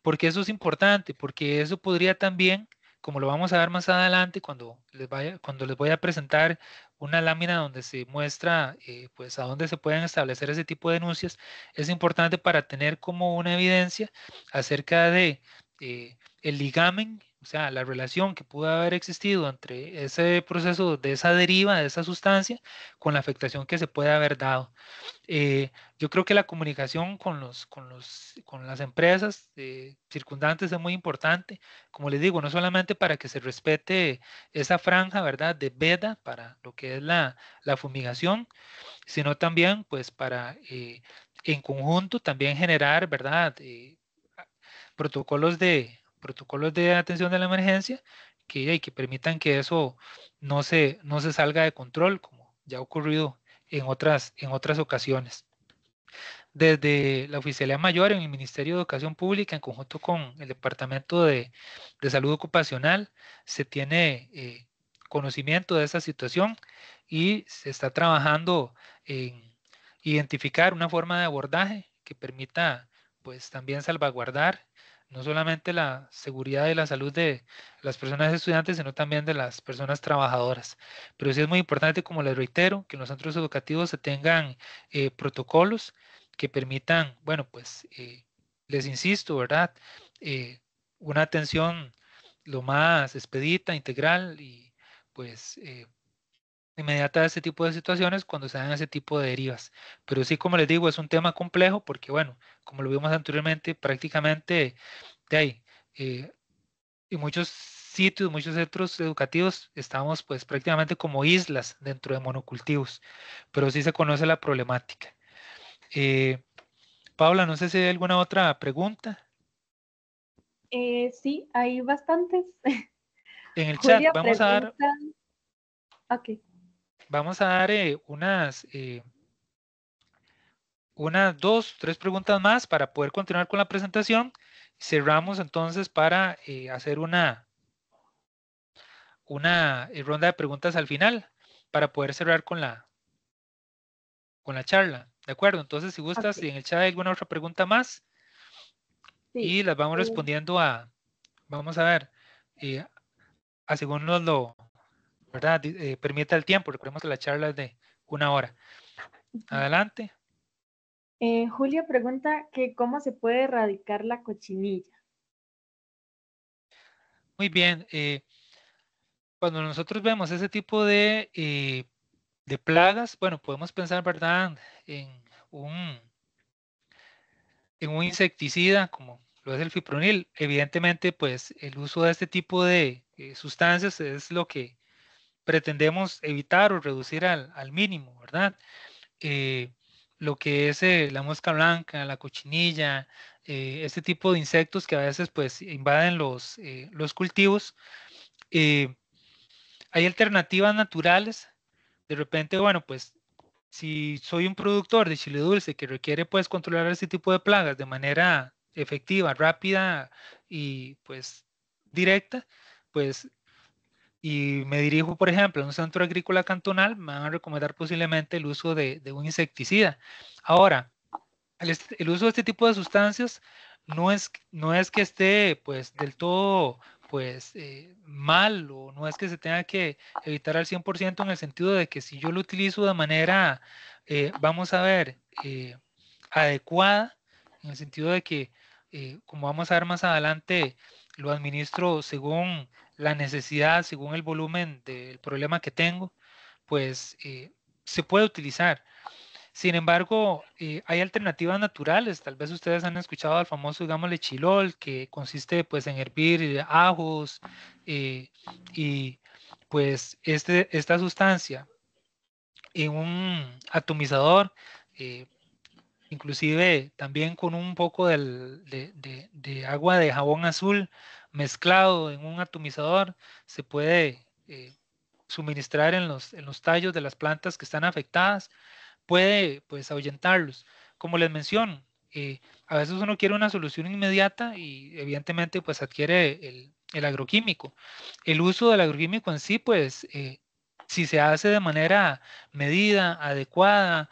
Porque eso es importante, porque eso podría también, como lo vamos a ver más adelante cuando les, vaya, cuando les voy a presentar una lámina donde se muestra eh, pues a dónde se pueden establecer ese tipo de denuncias, es importante para tener como una evidencia acerca de eh, el ligamen o sea, la relación que pudo haber existido entre ese proceso de esa deriva, de esa sustancia, con la afectación que se puede haber dado. Eh, yo creo que la comunicación con, los, con, los, con las empresas eh, circundantes es muy importante. Como les digo, no solamente para que se respete esa franja, ¿verdad?, de veda para lo que es la, la fumigación, sino también, pues, para eh, en conjunto también generar, ¿verdad?, protocolos de protocolos de atención de la emergencia que, que permitan que eso no se, no se salga de control, como ya ha ocurrido en otras, en otras ocasiones. Desde la Oficialía Mayor en el Ministerio de Educación Pública, en conjunto con el Departamento de, de Salud Ocupacional, se tiene eh, conocimiento de esa situación y se está trabajando en identificar una forma de abordaje que permita pues también salvaguardar no solamente la seguridad y la salud de las personas estudiantes, sino también de las personas trabajadoras. Pero sí es muy importante, como les reitero, que los centros educativos se tengan eh, protocolos que permitan, bueno, pues eh, les insisto, ¿verdad? Eh, una atención lo más expedita, integral y pues inmediata de ese tipo de situaciones cuando se dan ese tipo de derivas. Pero sí, como les digo, es un tema complejo porque, bueno, como lo vimos anteriormente, prácticamente de ahí, en eh, muchos sitios, muchos centros educativos, estamos pues prácticamente como islas dentro de monocultivos, pero sí se conoce la problemática. Eh, Paula, no sé si hay alguna otra pregunta. Eh, sí, hay bastantes. En el chat, vamos a dar... Okay. Vamos a dar eh, unas, eh, unas dos, tres preguntas más para poder continuar con la presentación. Cerramos entonces para eh, hacer una, una ronda de preguntas al final para poder cerrar con la, con la charla. ¿De acuerdo? Entonces, si gustas, en el chat hay alguna otra pregunta más y las vamos respondiendo a, vamos a ver, eh, a según nos lo, ¿verdad? Eh, permita el tiempo, recordemos que la charla es de una hora. Adelante. Eh, Julio pregunta que cómo se puede erradicar la cochinilla. Muy bien. Eh, cuando nosotros vemos ese tipo de, eh, de plagas, bueno, podemos pensar, ¿verdad?, en un, en un insecticida como lo es el fipronil. Evidentemente, pues el uso de este tipo de sustancias es lo que pretendemos evitar o reducir al, mínimo, ¿verdad? Eh, lo que es eh, la mosca blanca, la cochinilla, eh, este tipo de insectos que a veces pues invaden los, eh, los cultivos. hay alternativas naturales. De repente, bueno, pues si soy un productor de chile dulce que requiere pues controlar ese tipo de plagas de manera efectiva, rápida y pues directa, pues y me dirijo, por ejemplo, a un centro agrícola cantonal, me van a recomendar posiblemente el uso de, un insecticida. Ahora, el, uso de este tipo de sustancias no es, no es que esté pues del todo pues eh, mal o no es que se tenga que evitar al 100% en el sentido de que si yo lo utilizo de manera, eh, vamos a ver, eh, adecuada, en el sentido de que, como vamos a ver más adelante, lo administro según la necesidad, según el volumen del problema que tengo, pues eh, se puede utilizar. Sin embargo, eh, hay alternativas naturales. Tal vez ustedes han escuchado al famoso, digámosle, chilol, que consiste pues en hervir eh, ajos y pues este, esta sustancia en un atomizador, inclusive también con un poco de, agua de jabón azul mezclado en un atomizador se puede eh, suministrar en los, en los tallos de las plantas que están afectadas, puede pues ahuyentarlos. Como les menciono, eh, a veces uno quiere una solución inmediata y evidentemente pues adquiere el, agroquímico. El uso del agroquímico en sí pues eh, si se hace de manera medida, adecuada,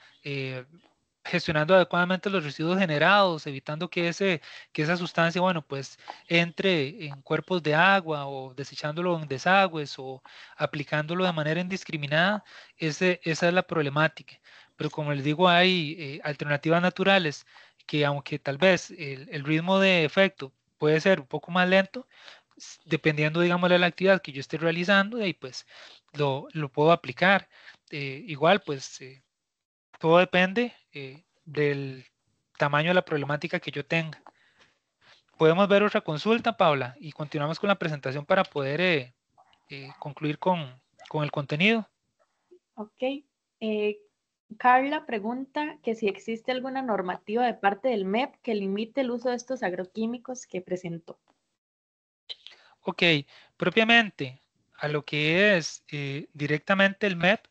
gestionando adecuadamente los residuos generados, evitando que, ese, que esa sustancia, bueno, pues entre en cuerpos de agua o desechándolo en desagües o aplicándolo de manera indiscriminada, ese, esa es la problemática. Pero como les digo, hay eh, alternativas naturales que aunque tal vez el, el, ritmo de efecto puede ser un poco más lento, dependiendo, digamos, de la actividad que yo esté realizando, y ahí pues lo, lo puedo aplicar. Eh, igual, pues... Eh, todo depende eh, del tamaño de la problemática que yo tenga. Podemos ver otra consulta, Paula, y continuamos con la presentación para poder eh, eh, concluir con, con, el contenido. Ok. Carla pregunta que si existe alguna normativa de parte del MEP que limite el uso de estos agroquímicos que presentó. Ok, propiamente a lo que es directamente el MEP,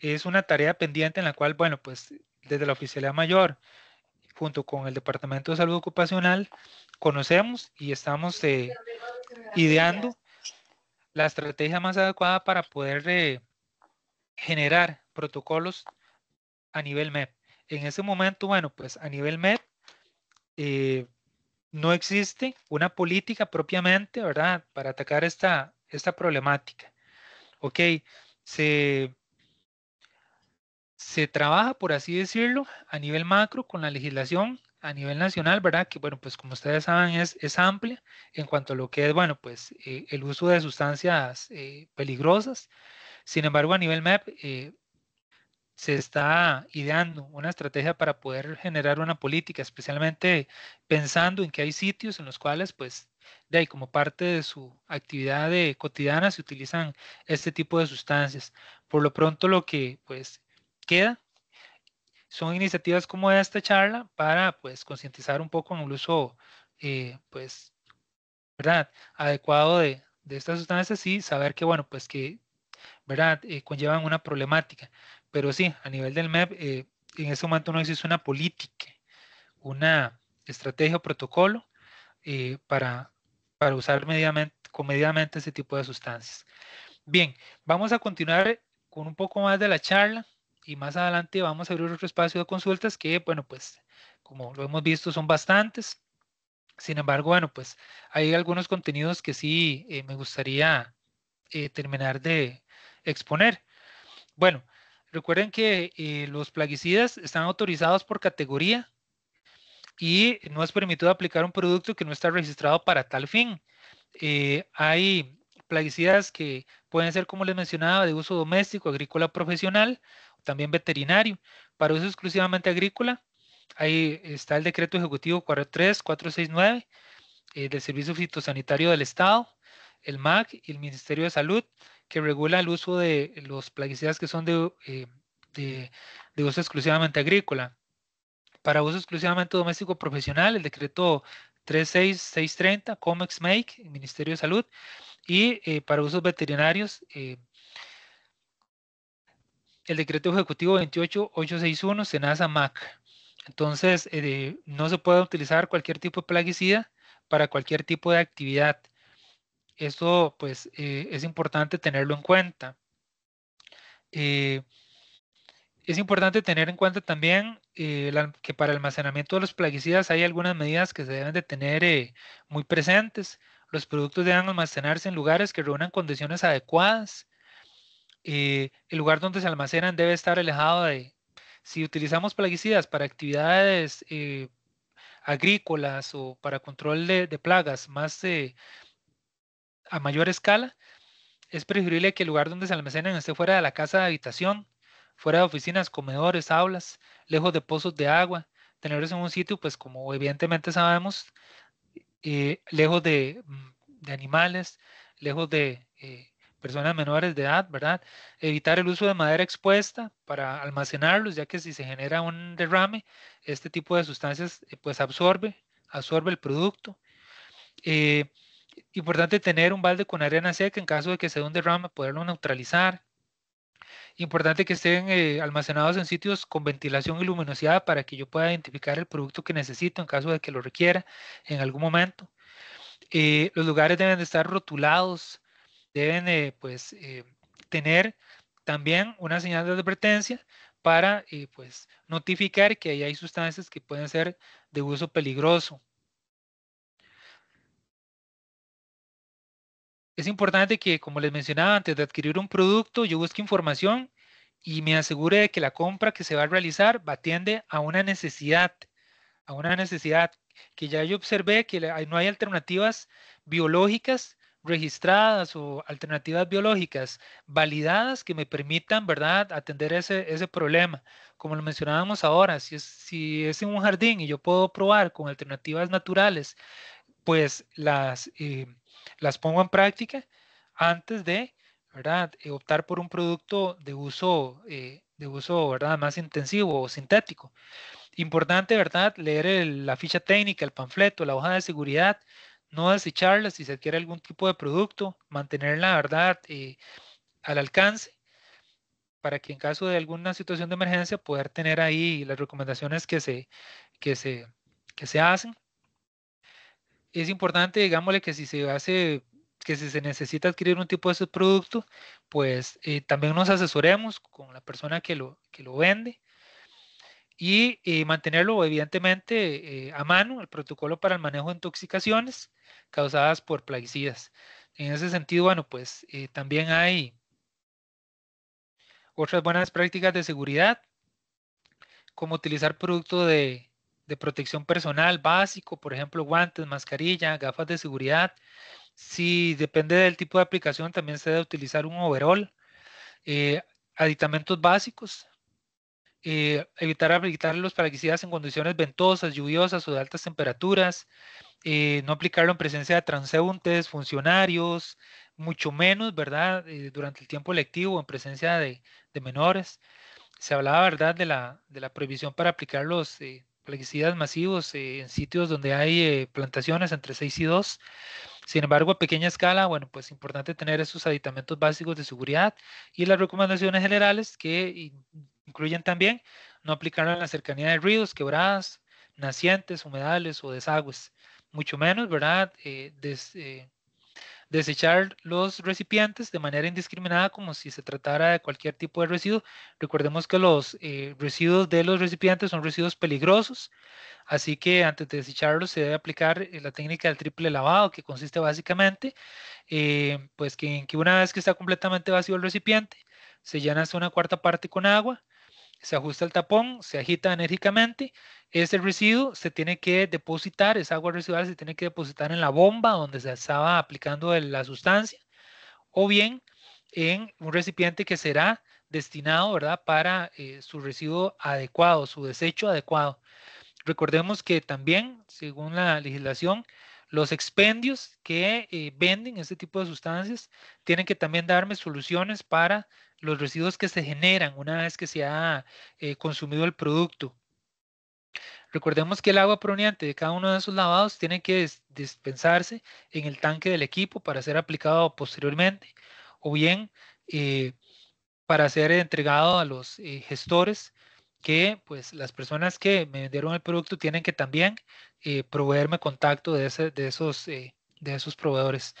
es una tarea pendiente en la cual, bueno, pues desde la Oficialidad Mayor, junto con el Departamento de Salud Ocupacional, conocemos y estamos eh, ideando la estrategia más adecuada para poder eh, generar protocolos a nivel MEP. En ese momento, bueno, pues a nivel MEP eh, no existe una política propiamente, ¿verdad?, para atacar esta, esta problemática. Ok, se se trabaja, por así decirlo, a nivel macro con la legislación a nivel nacional, ¿verdad? Que bueno, pues como ustedes saben es, es amplia en cuanto a lo que es, bueno, pues eh, el uso de sustancias eh, peligrosas. Sin embargo, a nivel MEP eh, se está ideando una estrategia para poder generar una política, especialmente pensando en que hay sitios en los cuales, pues, de ahí como parte de su actividad cotidiana se utilizan este tipo de sustancias. Por lo pronto, lo que, pues, queda son iniciativas como esta charla para pues concientizar un poco en el uso eh, pues verdad adecuado de, de, estas sustancias y saber que bueno pues que verdad eh, conllevan una problemática pero sí a nivel del MEP eh, en este momento no existe una política una estrategia o protocolo para, para usar medidamente, comedidamente ese tipo de sustancias bien vamos a continuar con un poco más de la charla y más adelante vamos a abrir otro espacio de consultas que, bueno, pues como lo hemos visto son bastantes. Sin embargo, bueno, pues hay algunos contenidos que sí eh, me gustaría eh, terminar de exponer. Bueno, recuerden que eh, los plaguicidas están autorizados por categoría y no es permitido aplicar un producto que no está registrado para tal fin. hay plaguicidas que Pueden ser, como les mencionaba, de uso doméstico, agrícola profesional, también veterinario. Para uso exclusivamente agrícola, ahí está el decreto ejecutivo 43469 eh, del Servicio Fitosanitario del Estado, el MAC y el Ministerio de Salud, que regula el uso de los plaguicidas que son de, eh, uso exclusivamente agrícola. Para uso exclusivamente doméstico profesional, el decreto 36630, COMEX-MAKE, Ministerio de Salud, y eh, para usos veterinarios, eh, el decreto ejecutivo 28861 Senasa MAC. Entonces, eh, no se puede utilizar cualquier tipo de plaguicida para cualquier tipo de actividad. Esto, pues, es importante tenerlo en cuenta. es importante tener en cuenta también que para el almacenamiento de los plaguicidas hay algunas medidas que se deben de tener muy presentes los productos deben almacenarse en lugares que reúnan condiciones adecuadas. Eh, el lugar donde se almacenan debe estar alejado de... Si utilizamos plaguicidas para actividades eh, agrícolas o para control de, plagas más eh, a mayor escala, es preferible que el lugar donde se almacenan esté fuera de la casa de habitación, fuera de oficinas, comedores, aulas, lejos de pozos de agua, tenerlos en un sitio, pues como evidentemente sabemos, eh, lejos mm, de, animales, lejos de eh, personas menores de edad, ¿verdad? Evitar el uso de madera expuesta para almacenarlos, ya que si se genera un derrame, este tipo de sustancias eh, pues absorbe, absorbe el producto. importante tener un balde con arena seca en caso de que se dé un derrame, poderlo neutralizar. Importante que estén eh, almacenados en sitios con ventilación y luminosidad para que yo pueda identificar el producto que necesito en caso de que lo requiera en algún momento. Eh, los lugares deben de estar rotulados, deben pues, eh, tener también una señal de advertencia para pues, notificar que hay sustancias que pueden ser de uso peligroso. es importante que, como les mencionaba, antes de adquirir un producto, yo busque información y me asegure de que la compra que se va a realizar atiende a una necesidad, a una necesidad que ya yo observé que no hay alternativas biológicas registradas o alternativas biológicas validadas que me permitan, ¿verdad?, atender ese, problema. Como lo mencionábamos ahora, si es, si es en un jardín y yo puedo probar con alternativas naturales, pues las... Eh, las pongo en práctica antes de ¿verdad? Eh, optar por un producto de uso, eh, de uso ¿verdad? más intensivo o sintético. Importante, ¿verdad? Leer la ficha técnica, el panfleto, la hoja de seguridad, no desecharla si se adquiere algún tipo de producto, mantenerla, ¿verdad?, eh, al alcance para que en caso de alguna situación de emergencia poder tener ahí las recomendaciones que que se hacen es importante, digámosle, que si se hace, que si se necesita adquirir un tipo de producto, pues eh, también nos asesoremos con la persona que lo, lo vende y eh, mantenerlo evidentemente eh, a mano, el protocolo para el manejo de intoxicaciones causadas por plaguicidas. En ese sentido, bueno, pues también hay otras buenas prácticas de seguridad, como utilizar producto de de protección personal básico, por ejemplo, guantes, mascarilla, gafas de seguridad. Si depende del tipo de aplicación, también se debe utilizar un overall. Eh, aditamentos básicos. Eh, evitar aplicar los plaguicidas en condiciones ventosas, lluviosas o de altas temperaturas. Eh, no aplicarlo en presencia de transeúntes, funcionarios, mucho menos, ¿verdad? durante el tiempo lectivo, en presencia de, menores se hablaba, ¿verdad?, de la, prohibición para aplicar los plaguicidas masivos eh, en sitios donde hay eh, plantaciones entre 6 y 2. Sin embargo, a pequeña escala, bueno, pues es importante tener esos aditamentos básicos de seguridad y las recomendaciones generales que incluyen también no aplicar a la cercanía de ríos, quebradas, nacientes, humedales o desagües. Mucho menos, ¿verdad? Eh, desde desechar los recipientes de manera indiscriminada como si se tratara de cualquier tipo de residuo. Recordemos que los eh, residuos de los recipientes son residuos peligrosos, así que antes de desecharlos se debe aplicar eh, la técnica del triple lavado, que consiste básicamente eh, pues en que una vez que está completamente vacío el recipiente, se llena hasta una cuarta parte con agua, se ajusta el tapón, se agita enérgicamente, ese residuo se tiene que depositar, esa agua residual se tiene que depositar en la bomba donde se estaba aplicando la sustancia o bien en un recipiente que será destinado ¿verdad? para eh, su residuo adecuado, su desecho adecuado. Recordemos que también, según la legislación, los expendios que eh, venden este tipo de sustancias tienen que también darme soluciones para los residuos que se generan una vez que se ha eh, consumido el producto. Recordemos que el agua proveniente de cada uno de esos lavados tiene que dispensarse en el tanque del equipo para ser aplicado posteriormente o bien eh, para ser entregado a los gestores que pues las personas que me vendieron el producto tienen que también eh, proveerme contacto de, esos, eh, de esos proveedores.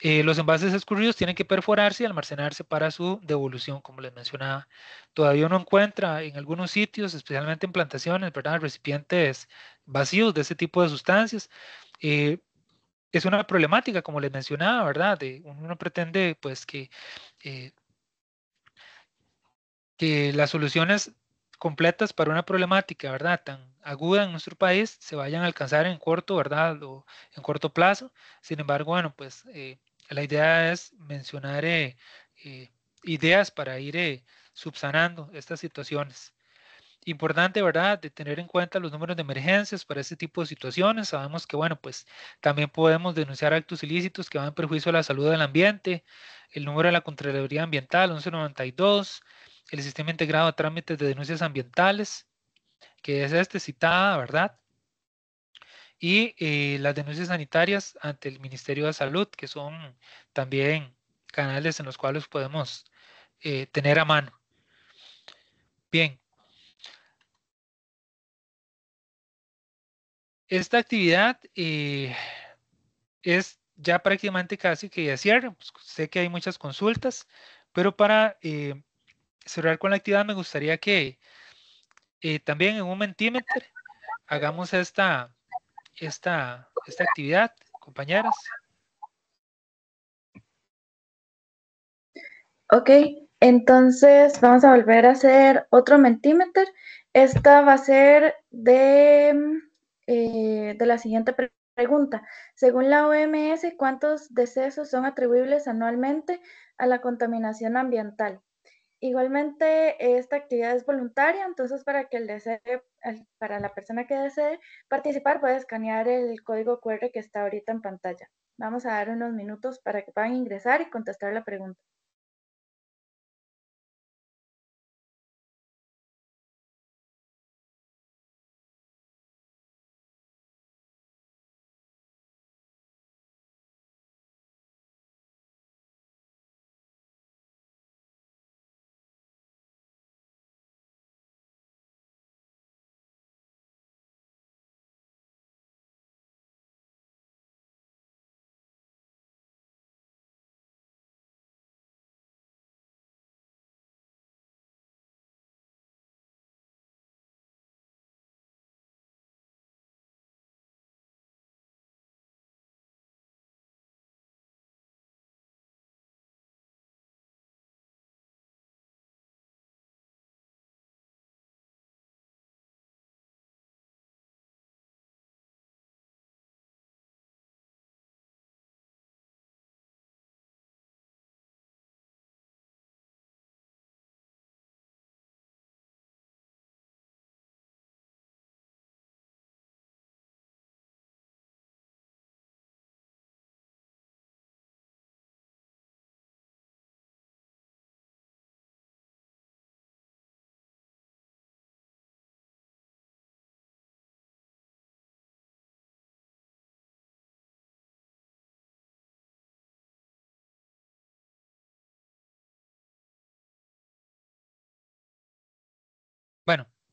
Eh, los envases escurridos tienen que perforarse y almacenarse para su devolución, como les mencionaba. Todavía no encuentra en algunos sitios, especialmente en plantaciones, ¿verdad? recipientes vacíos de ese tipo de sustancias. es una problemática, como les mencionaba, ¿verdad? uno pretende pues que que las soluciones completas para una problemática, ¿verdad? Tan aguda en nuestro país se vayan a alcanzar en corto, ¿verdad? O en corto plazo. Sin embargo, bueno, pues eh, la idea es mencionar eh, eh, ideas para ir subsanando estas situaciones. Importante, ¿verdad?, de tener en cuenta los números de emergencias para este tipo de situaciones. Sabemos que, bueno, pues también podemos denunciar actos ilícitos que van en perjuicio a la salud del ambiente, el número de la Contraloría Ambiental, 1192, el sistema integrado de trámites de denuncias ambientales, que es este citada, ¿verdad? Y eh, las denuncias sanitarias ante el Ministerio de Salud, que son también canales en los cuales podemos eh, tener a mano. Bien. Esta actividad eh, es ya prácticamente casi que ya cierre. sé que hay muchas consultas, pero para cerrar con la actividad, me gustaría que eh, también en un mentímetro hagamos esta, esta, esta actividad, compañeras. Ok, entonces vamos a volver a hacer otro mentímetro. Esta va a ser de, eh, de la siguiente Pregunta, según la OMS, ¿cuántos decesos son atribuibles anualmente a la contaminación ambiental? Igualmente, esta actividad es voluntaria, entonces para que el desee, para la persona que desee participar, puede escanear el código QR que está ahorita en pantalla. Vamos a dar unos minutos para que puedan ingresar y contestar la pregunta.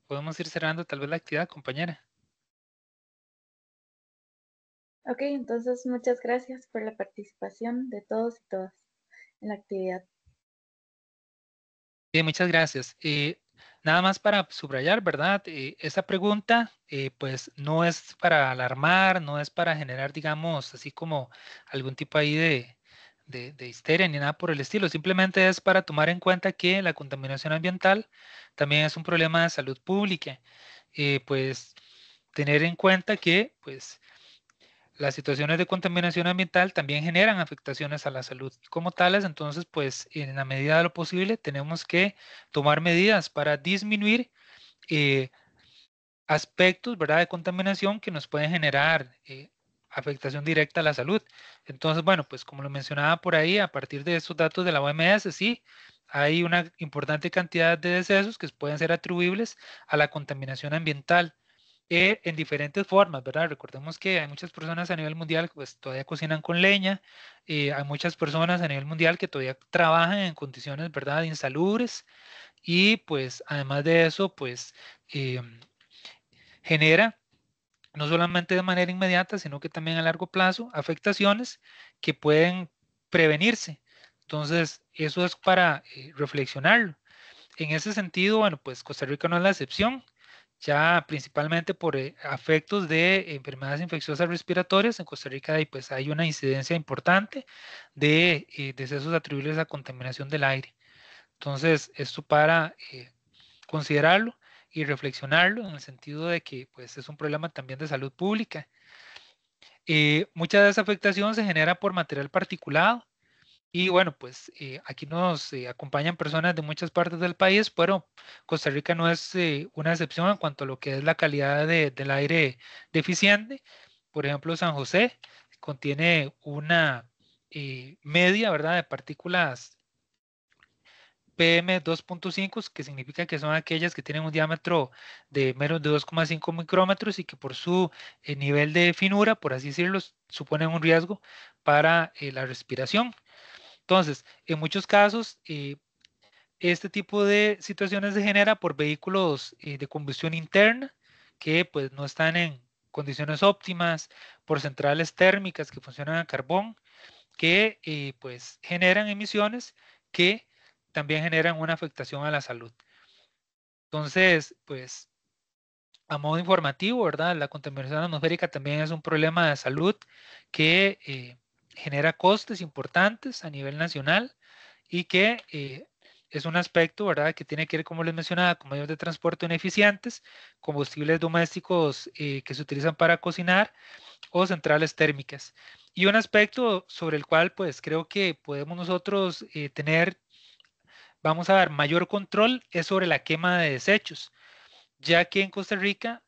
podemos ir cerrando tal vez la actividad, compañera. Ok, entonces muchas gracias por la participación de todos y todas en la actividad. Bien, muchas gracias. nada más para subrayar, ¿verdad? esa pregunta, eh, pues no es para alarmar, no es para generar, digamos, así como algún tipo ahí de, de, histeria ni nada por el estilo. Simplemente es para tomar en cuenta que la contaminación ambiental también es un problema de salud pública. Eh, pues tener en cuenta que pues, las situaciones de contaminación ambiental también generan afectaciones a la salud como tales. Entonces, pues en la medida de lo posible tenemos que tomar medidas para disminuir eh, aspectos ¿verdad? de contaminación que nos pueden generar eh, afectación directa a la salud. Entonces, bueno, pues como lo mencionaba por ahí, a partir de estos datos de la OMS, sí, hay una importante cantidad de decesos que pueden ser atribuibles a la contaminación ambiental eh, en diferentes formas, ¿verdad? Recordemos que hay muchas personas a nivel mundial que pues, todavía cocinan con leña, hay muchas personas a nivel mundial que todavía trabajan en condiciones, ¿verdad?, insalubres y pues además de eso, pues eh, genera no solamente de manera inmediata, sino que también a largo plazo, afectaciones que pueden prevenirse. Entonces, eso es para eh, reflexionarlo. En ese sentido, bueno, pues Costa Rica no es la excepción, ya principalmente por eh, afectos de enfermedades infecciosas respiratorias. En Costa Rica pues, hay una incidencia importante de eh, decesos atribuibles a contaminación del aire. Entonces, esto para considerarlo y reflexionarlo en el sentido de que pues, es un problema también de salud pública. Eh, mucha de esa afectación se genera por material particulado y bueno, pues eh, aquí nos eh, acompañan personas de muchas partes del país, pero Costa Rica no es eh, una excepción en cuanto a lo que es la calidad del aire deficiente. Por ejemplo, San José contiene una media, ¿verdad?, de partículas PM 2.5, que significa que son aquellas que tienen un diámetro de menos de 2,5 micrómetros y que por su eh, nivel de finura, por así decirlo, suponen un riesgo para eh, la respiración. Entonces, en muchos casos, eh, este tipo de situaciones se genera por vehículos de combustión interna que pues no están en condiciones óptimas, por centrales térmicas que funcionan a carbón, que pues generan emisiones que también generan una afectación a la salud. Entonces, pues, a modo informativo, ¿verdad? La contaminación atmosférica también es un problema de salud que eh, genera costes importantes a nivel nacional y que eh, es un aspecto, ¿verdad?, que tiene que ver, como les mencionaba, con medios de transporte ineficientes, combustibles domésticos eh, que se utilizan para cocinar o centrales térmicas. Y un aspecto sobre el cual, pues, creo que podemos nosotros tener vamos a dar mayor control es sobre la quema de desechos, ya que en Costa Rica,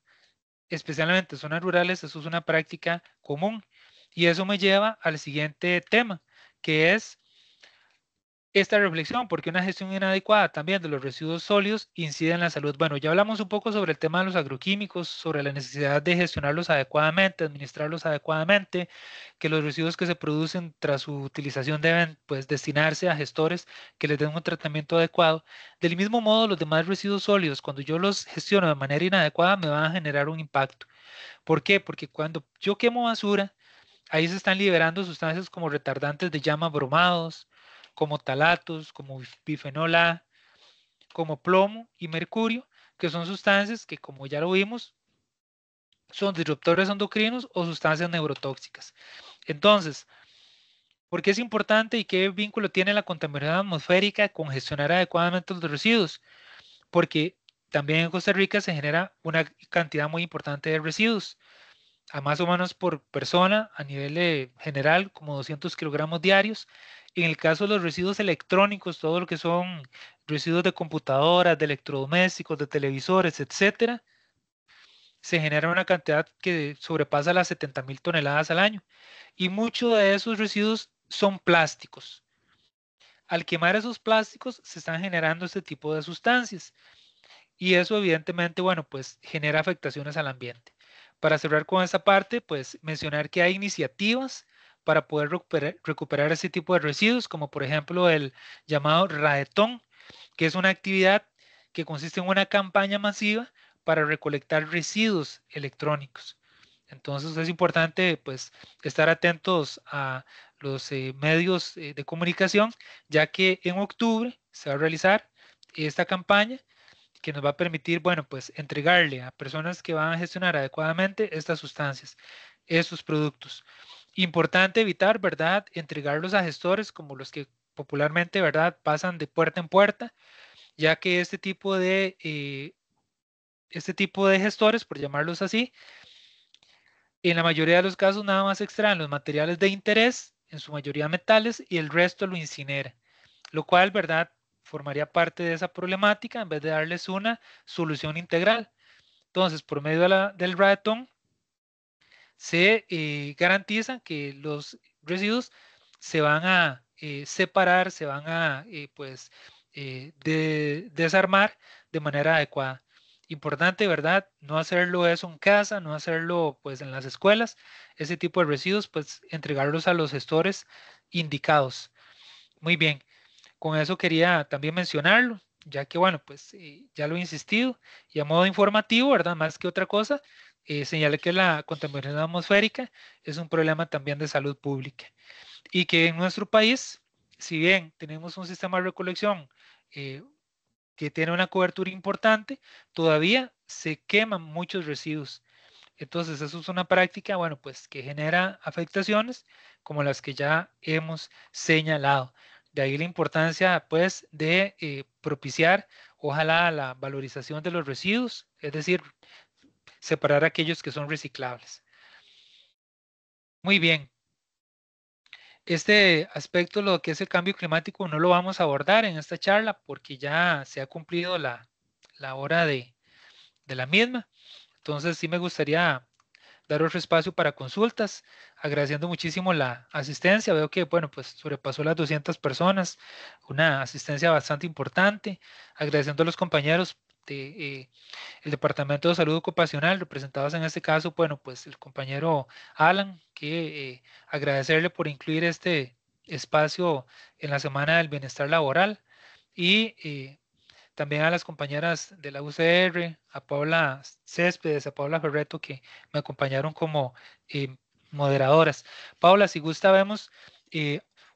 especialmente en zonas rurales, eso es una práctica común. Y eso me lleva al siguiente tema, que es esta reflexión, porque una gestión inadecuada también de los residuos sólidos incide en la salud. Bueno, ya hablamos un poco sobre el tema de los agroquímicos, sobre la necesidad de gestionarlos adecuadamente, administrarlos adecuadamente, que los residuos que se producen tras su utilización deben pues destinarse a gestores que les den un tratamiento adecuado. Del mismo modo, los demás residuos sólidos, cuando yo los gestiono de manera inadecuada, me van a generar un impacto. ¿Por qué? Porque cuando yo quemo basura, ahí se están liberando sustancias como retardantes de llama bromados, como talatos, como bifenola como plomo y mercurio, que son sustancias que, como ya lo vimos, son disruptores endocrinos o sustancias neurotóxicas. Entonces, ¿por qué es importante y qué vínculo tiene la contaminación atmosférica con gestionar adecuadamente los residuos? Porque también en Costa Rica se genera una cantidad muy importante de residuos, a más o menos por persona, a nivel eh, general, como 200 kilogramos diarios, en el caso de los residuos electrónicos, todo lo que son residuos de computadoras, de electrodomésticos, de televisores, etcétera, se genera una cantidad que sobrepasa las 70 toneladas al año. Y muchos de esos residuos son plásticos. Al quemar esos plásticos se están generando este tipo de sustancias. Y eso evidentemente, bueno, pues genera afectaciones al ambiente. Para cerrar con esa parte, pues mencionar que hay iniciativas para poder recuperar, ese tipo de residuos, como por ejemplo el llamado raetón, que es una actividad que consiste en una campaña masiva para recolectar residuos electrónicos. Entonces es importante pues estar atentos a los eh, medios eh, de comunicación, ya que en octubre se va a realizar esta campaña que nos va a permitir, bueno, pues entregarle a personas que van a gestionar adecuadamente estas sustancias, estos productos. Importante evitar, ¿verdad?, entregarlos a gestores como los que popularmente, ¿verdad?, pasan de puerta en puerta, ya que este tipo de, eh, este tipo de gestores, por llamarlos así, en la mayoría de los casos nada más extraen los materiales de interés, en su mayoría metales, y el resto lo incinera, lo cual, ¿verdad?, formaría parte de esa problemática en vez de darles una solución integral. Entonces, por medio de del ratón se garantiza eh, garantizan que los residuos se van a eh, separar, se van a eh, pues, desarmar de manera adecuada. Importante, ¿verdad? No hacerlo eso en casa, no hacerlo pues en las escuelas. Ese tipo de residuos, pues entregarlos a los gestores indicados. Muy bien, con eso quería también mencionarlo, ya que bueno, pues ya lo he insistido y a modo informativo, ¿verdad? Más que otra cosa, eh, que la contaminación atmosférica es un problema también de salud pública y que en nuestro país, si bien tenemos un sistema de recolección eh, que tiene una cobertura importante, todavía se queman muchos residuos. Entonces, eso es una práctica, bueno, pues que genera afectaciones como las que ya hemos señalado. De ahí la importancia, pues, de eh, propiciar, ojalá, la valorización de los residuos, es decir, separar aquellos que son reciclables. Muy bien. Este aspecto, lo que es el cambio climático, no lo vamos a abordar en esta charla porque ya se ha cumplido la, hora de, de la misma. Entonces sí me gustaría dar otro espacio para consultas, agradeciendo muchísimo la asistencia. Veo que, bueno, pues sobrepasó las 200 personas, una asistencia bastante importante, agradeciendo a los compañeros este, eh, el Departamento de Salud Ocupacional, representados en este caso, bueno, pues el compañero Alan, que eh, agradecerle por incluir este espacio en la Semana del Bienestar Laboral y eh, también a las compañeras de la UCR, a Paula Céspedes, a Paula Ferreto, que me acompañaron como moderadoras. Paula, si gusta, vemos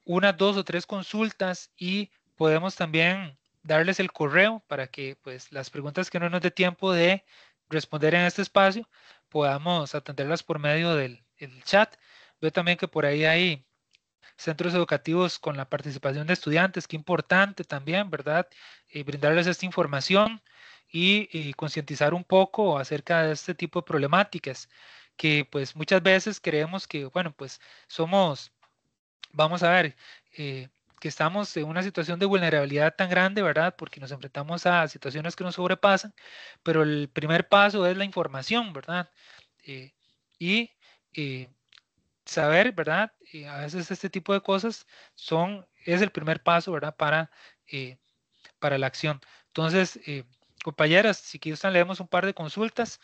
unas dos o tres consultas y podemos también darles el correo para que pues, las preguntas que no nos dé tiempo de responder en este espacio podamos atenderlas por medio del chat. Veo también que por ahí hay centros educativos con la participación de estudiantes, qué importante también, ¿verdad? Eh, brindarles esta información y, concientizar un poco acerca de este tipo de problemáticas que pues muchas veces creemos que, bueno, pues somos, vamos a ver, eh, que estamos en una situación de vulnerabilidad tan grande, ¿verdad? Porque nos enfrentamos a situaciones que nos sobrepasan, pero el primer paso es la información, ¿verdad? Eh, y eh, saber, ¿verdad? Eh, a veces este tipo de cosas son, es el primer paso, ¿verdad? Para, para la acción. Entonces, compañeras, si quieren leemos un par de consultas.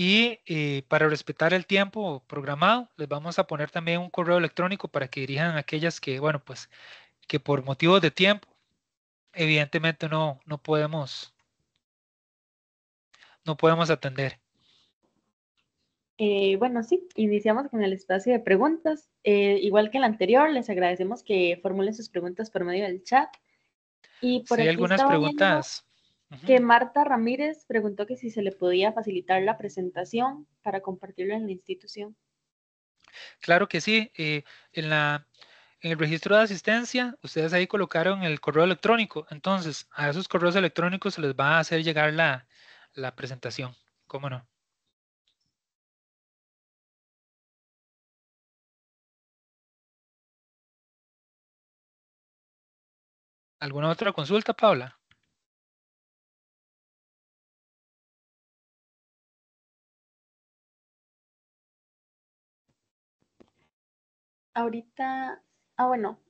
Y eh, para respetar el tiempo programado, les vamos a poner también un correo electrónico para que dirijan a aquellas que, bueno, pues que por motivos de tiempo, evidentemente no, no podemos, no podemos atender. Eh, bueno, sí, iniciamos con el espacio de preguntas. Eh, igual que el anterior, les agradecemos que formulen sus preguntas por medio del chat. Y por algunas preguntas que Marta Ramírez preguntó que si se le podía facilitar la presentación para compartirlo en la institución. Claro que sí. Eh, en, la, en el registro de asistencia, ustedes ahí colocaron el correo electrónico. Entonces, a esos correos electrónicos se les va a hacer llegar la, la presentación. ¿Cómo no? ¿Alguna otra consulta, Paula? ahorita, ah, bueno,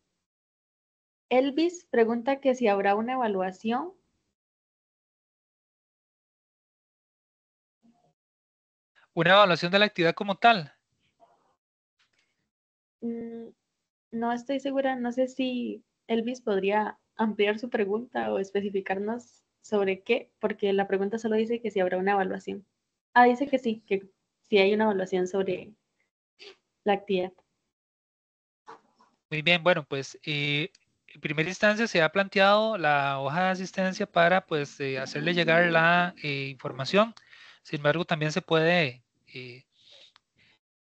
Elvis pregunta que si habrá una evaluación. ¿Una evaluación de la actividad como tal? Mm, no estoy segura, no sé si Elvis podría ampliar su pregunta o especificarnos sobre qué, porque la pregunta solo dice que si habrá una evaluación. Ah, dice que sí, que si hay una evaluación sobre la actividad. Muy bien, bueno, pues eh, en primera instancia se ha planteado la hoja de asistencia para pues eh, hacerle llegar la eh, información. Sin embargo, también se puede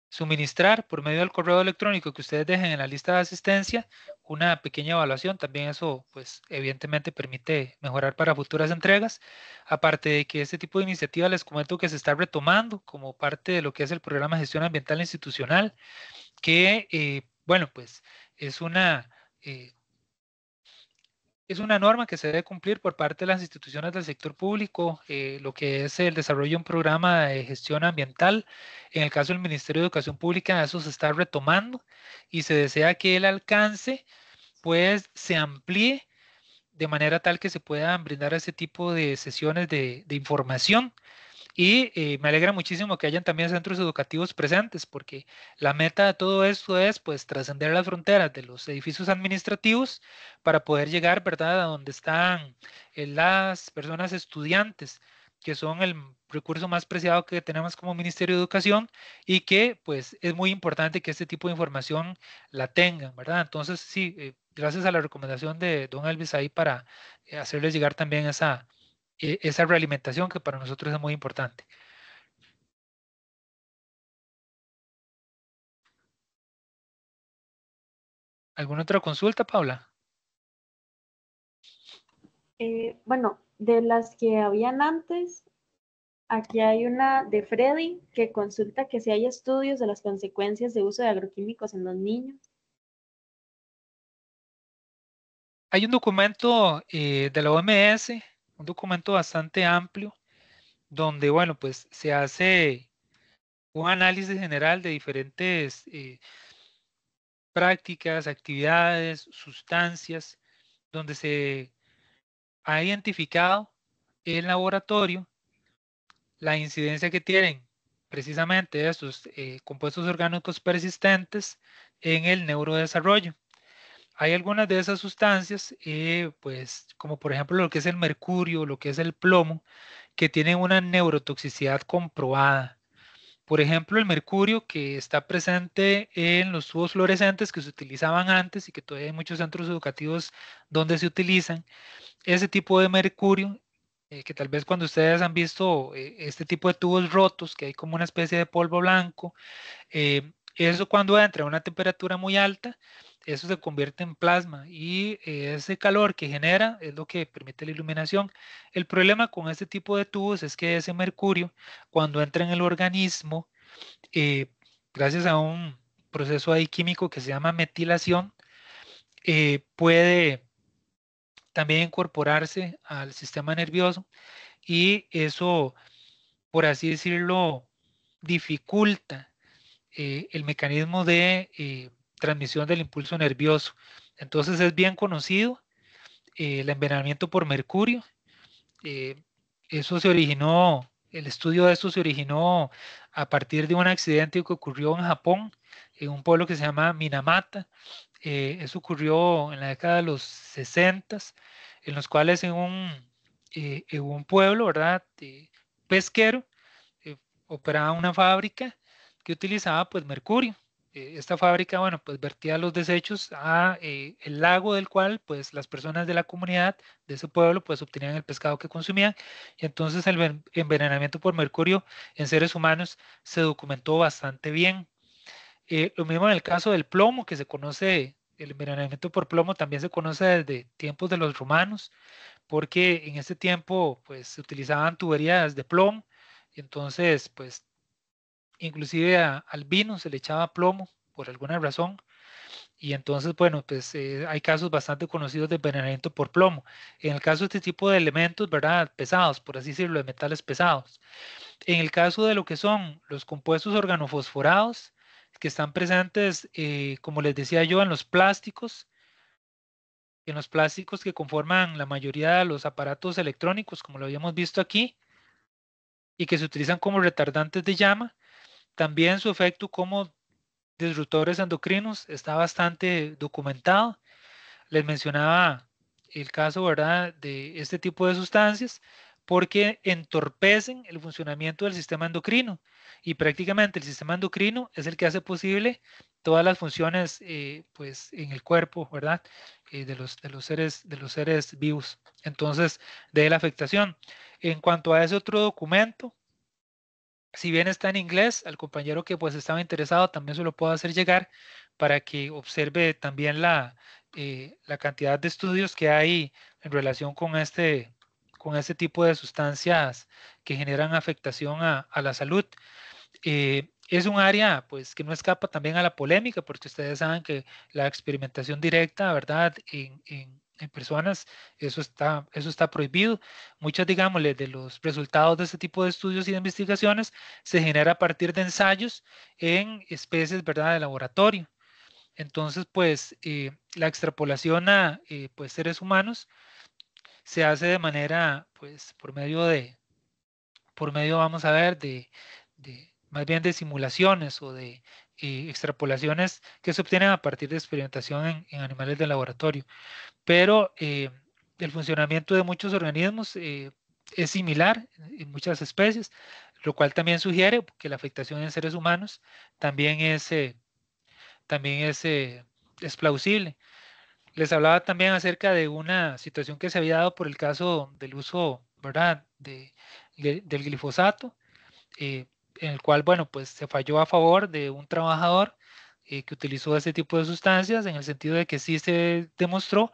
suministrar por medio del correo electrónico que ustedes dejen en la lista de asistencia una pequeña evaluación. También eso, pues, evidentemente permite mejorar para futuras entregas. Aparte de que este tipo de iniciativa les comento que se está retomando como parte de lo que es el programa de gestión ambiental institucional, que, bueno, pues, es una, eh, es una norma que se debe cumplir por parte de las instituciones del sector público, eh, lo que es el desarrollo de un programa de gestión ambiental. En el caso del Ministerio de Educación Pública, eso se está retomando y se desea que el alcance pues se amplíe de manera tal que se puedan brindar ese tipo de sesiones de, de información y eh, me alegra muchísimo que hayan también centros educativos presentes, porque la meta de todo esto es pues trascender las fronteras de los edificios administrativos para poder llegar, ¿verdad?, a donde están eh, las personas estudiantes, que son el recurso más preciado que tenemos como Ministerio de Educación y que pues es muy importante que este tipo de información la tengan, ¿verdad? Entonces, sí, eh, gracias a la recomendación de don Elvis ahí para hacerles llegar también esa e, esa realimentación que para nosotros es muy importante. ¿Alguna otra consulta, Paula? Eh, bueno, de las que habían antes, aquí hay una de Freddy que consulta que si hay estudios de las consecuencias de uso de agroquímicos en los niños. Hay un documento eh, de la OMS un documento bastante amplio donde, bueno, pues se hace un análisis general de diferentes eh, prácticas, actividades, sustancias, donde se ha identificado el laboratorio la incidencia que tienen precisamente estos eh, compuestos orgánicos persistentes en el neurodesarrollo hay algunas de esas sustancias, eh, pues como por ejemplo lo que es el mercurio, lo que es el plomo, que tienen una neurotoxicidad comprobada. Por ejemplo, el mercurio que está presente en los tubos fluorescentes que se utilizaban antes y que todavía hay muchos centros educativos donde se utilizan. Ese tipo de mercurio eh, que tal vez cuando ustedes han visto eh, este tipo de tubos rotos, que hay como una especie de polvo blanco, eso cuando entra a una temperatura muy alta, eso se convierte en plasma y eh, ese calor que genera es lo que permite la iluminación. El problema con este tipo de tubos es que ese mercurio, cuando entra en el organismo, eh, gracias a un proceso ahí químico que se llama metilación, eh, puede también incorporarse al sistema nervioso y eso, por así decirlo, dificulta el mecanismo de transmisión del impulso nervioso. Entonces es bien conocido eh, el envenenamiento por mercurio. Eh, eso se originó, el estudio de esto se originó a partir de un accidente que ocurrió en Japón, en un pueblo que se llama Minamata. Eh, eso ocurrió en la década de los 60, en los cuales en un, en un pueblo, ¿verdad? pesquero, operaba una fábrica que utilizaba pues mercurio eh, esta fábrica, bueno, pues vertía los desechos a eh, el lago del cual, pues las personas de la comunidad de ese pueblo, pues obtenían el pescado que consumían. Y entonces el envenenamiento por mercurio en seres humanos se documentó bastante bien. Eh, lo mismo en el caso del plomo, que se conoce, el envenenamiento por plomo también se conoce desde tiempos de los romanos, porque en ese tiempo, pues se utilizaban tuberías de plomo. Y entonces, pues inclusive al vino se le echaba plomo por alguna razón. Y entonces, bueno, pues eh, hay casos bastante conocidos de envenenamiento por plomo. En el caso de este tipo de elementos, ¿verdad? Pesados, por así decirlo, de metales pesados. En el caso de lo que son los compuestos organofosforados, que están presentes, eh, como les decía yo, en los plásticos, en los plásticos que conforman la mayoría de los aparatos electrónicos, como lo habíamos visto aquí, y que se utilizan como retardantes de llama, también su efecto como disruptores endocrinos está bastante documentado. Les mencionaba el caso, ¿verdad?, de este tipo de sustancias porque entorpecen el funcionamiento del sistema endocrino y prácticamente el sistema endocrino es el que hace posible todas las funciones eh, pues en el cuerpo, ¿verdad? Eh, de, los seres, de los seres vivos. Entonces, de la afectación. En cuanto a ese otro documento, si bien está en inglés, al compañero que pues estaba interesado también se lo puedo hacer llegar para que observe también la, eh, la cantidad de estudios que hay en relación con este, con este tipo de sustancias que generan afectación a, la salud. Eh, es un área pues que no escapa también a la polémica porque ustedes saben que la experimentación directa, ¿verdad? en, personas, eso está, eso está prohibido. Muchas, digamos, de los resultados de este tipo de estudios y de investigaciones se genera a partir de ensayos en especies, ¿verdad?, de laboratorio. Entonces, pues, eh, la extrapolación a, eh, pues, seres humanos se hace de manera, pues, por medio de, por medio, vamos a ver, de, de más bien de simulaciones o de, extrapolaciones que se obtienen a partir de experimentación en, animales de laboratorio. Pero eh, el funcionamiento de muchos organismos eh, es similar en muchas especies, lo cual también sugiere que la afectación en seres humanos también es, eh, también es, plausible. Les hablaba también acerca de una situación que se había dado por el caso del uso ¿verdad? del glifosato en el cual, bueno, pues se falló a favor de un trabajador eh, que utilizó ese tipo de sustancias, en el sentido de que sí se demostró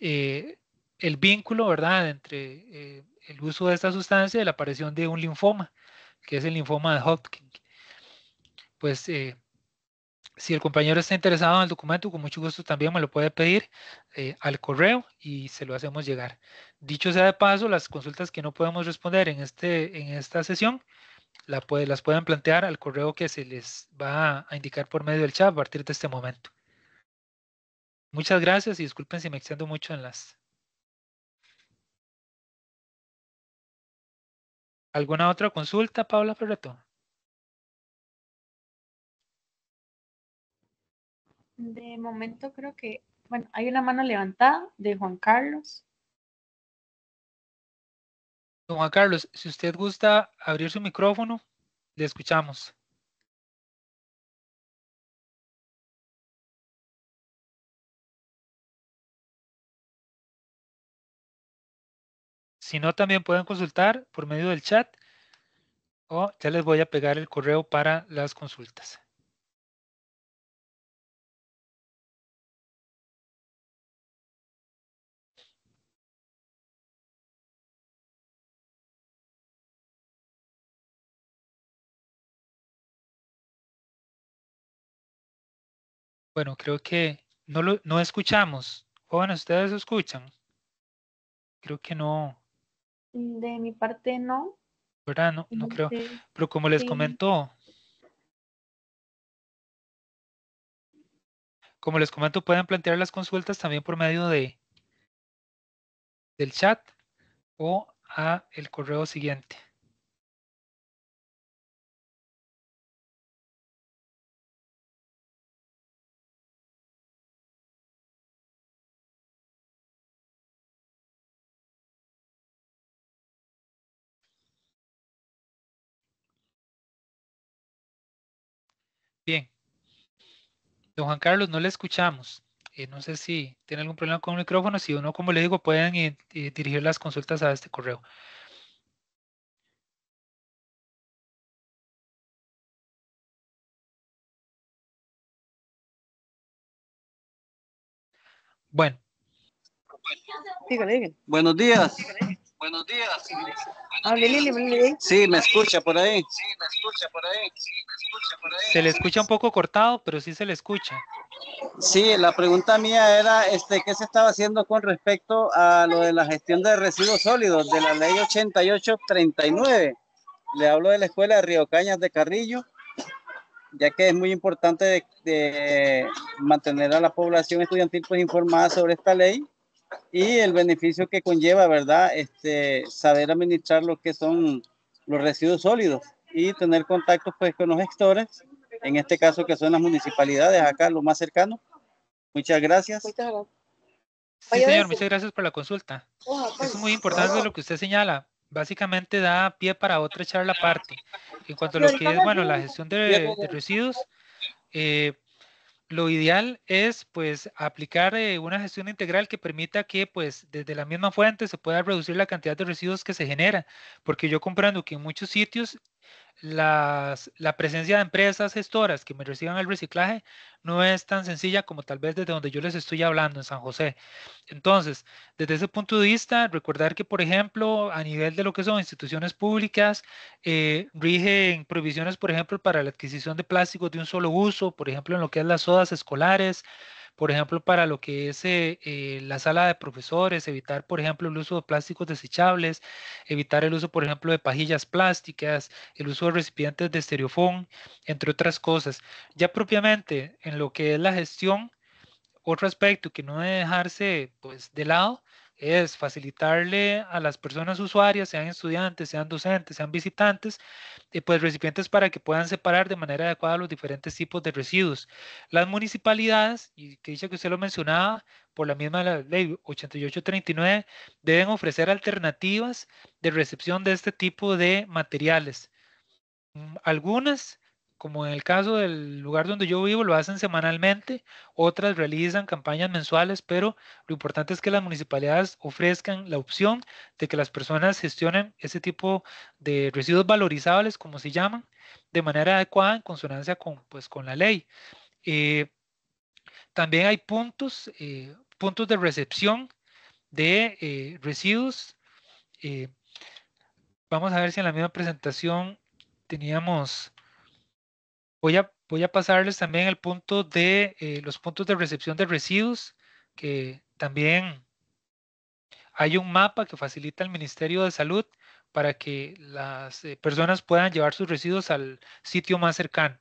eh, el vínculo, ¿verdad?, entre eh, el uso de esta sustancia y la aparición de un linfoma, que es el linfoma de Hodgkin. Pues si el compañero está interesado en el documento, con mucho gusto también me lo puede pedir al correo y se lo hacemos llegar. Dicho sea de paso, las consultas que no podemos responder en, este, en esta sesión las pueden plantear al correo que se les va a indicar por medio del chat a partir de este momento. Muchas gracias y disculpen si me extiendo mucho en las... ¿Alguna otra consulta, Paula Ferreto? De momento creo que, bueno, hay una mano levantada de Juan Carlos. Don Juan Carlos, si usted gusta abrir su micrófono, le escuchamos. Si no, también pueden consultar por medio del chat o ya les voy a pegar el correo para las consultas. Bueno, creo que no, lo, no escuchamos. Jóvenes, ¿ustedes escuchan? Creo que no. De mi parte, no. ¿Verdad? No, no creo. Pero como les comentó, como les comento, pueden plantear las consultas también por medio de del chat o a el correo siguiente. Bien. Don Juan Carlos, no le escuchamos. Eh, no sé si tiene algún problema con el micrófono. Si no, como le digo, pueden eh, eh, dirigir las consultas a este correo. Bueno. Buenos días. Buenos días. Hable Lili, Lili. Sí, me escucha por ahí. Sí, me escucha por ahí. Se le escucha un poco cortado, pero sí se le escucha. Sí, la pregunta mía era este qué se estaba haciendo con respecto a lo de la gestión de residuos sólidos de la ley 8839. Le hablo de la escuela de Río Cañas de Carrillo, ya que es muy importante de mantener a la población estudiantil pues informada sobre esta ley y el beneficio que conlleva, ¿verdad? Este, saber administrar lo que son los residuos sólidos y tener contacto pues con los gestores, en este caso que son las municipalidades acá, lo más cercano. Muchas gracias. Muchas gracias. Sí, señor, muchas gracias por la consulta. Oh, es muy importante lo que usted señala. Básicamente da pie para otra charla aparte. En cuanto a lo que es, bueno, la gestión de, residuos, eh, lo ideal es pues aplicar eh, una gestión integral que permita que pues desde la misma fuente se pueda reducir la cantidad de residuos que se genera, porque yo comprendo que en muchos sitios la presencia de empresas gestoras que me reciban el reciclaje no es tan sencilla como tal vez desde donde yo les estoy hablando en San José. Entonces, desde ese punto de vista, recordar que, por ejemplo, a nivel de lo que son instituciones públicas, eh, rigen provisiones, por ejemplo, para la adquisición de plásticos de un solo uso, por ejemplo, en lo que es las sodas escolares, por ejemplo, para lo que es eh, eh, la sala de profesores, evitar, por ejemplo, el uso de plásticos desechables, evitar el uso, por ejemplo, de pajillas plásticas, el uso de recipientes de estereofón, entre otras cosas. Ya propiamente en lo que es la gestión, otro aspecto que no debe dejarse pues, de lado es facilitarle a las personas usuarias, sean estudiantes, sean docentes, sean visitantes, eh, pues recipientes para que puedan separar de manera adecuada los diferentes tipos de residuos. Las municipalidades, y que dice que usted lo mencionaba, por la misma ley 8839, deben ofrecer alternativas de recepción de este tipo de materiales. Mm, algunas como en el caso del lugar donde yo vivo, lo hacen semanalmente, otras realizan campañas mensuales, pero lo importante es que las municipalidades ofrezcan la opción de que las personas gestionen ese tipo de residuos valorizables, como se llaman, de manera adecuada en consonancia con, pues, con la ley. Eh, también hay puntos, eh, puntos de recepción de eh, residuos. vamos a ver si en la misma presentación teníamos Voy a, voy a pasarles también el punto de eh, los puntos de recepción de residuos, que también hay un mapa que facilita el Ministerio de Salud para que las eh, personas puedan llevar sus residuos al sitio más cercano.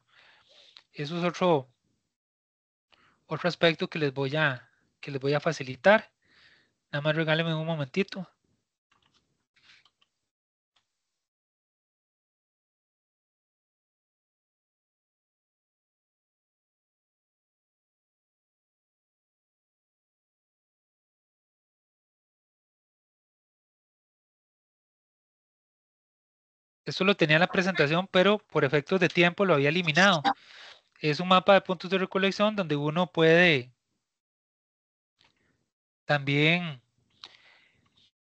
Eso es otro, otro aspecto que les voy a que les voy a facilitar. Nada más regálenme un momentito. Esto lo tenía en la presentación, pero por efectos de tiempo lo había eliminado. Es un mapa de puntos de recolección donde uno puede también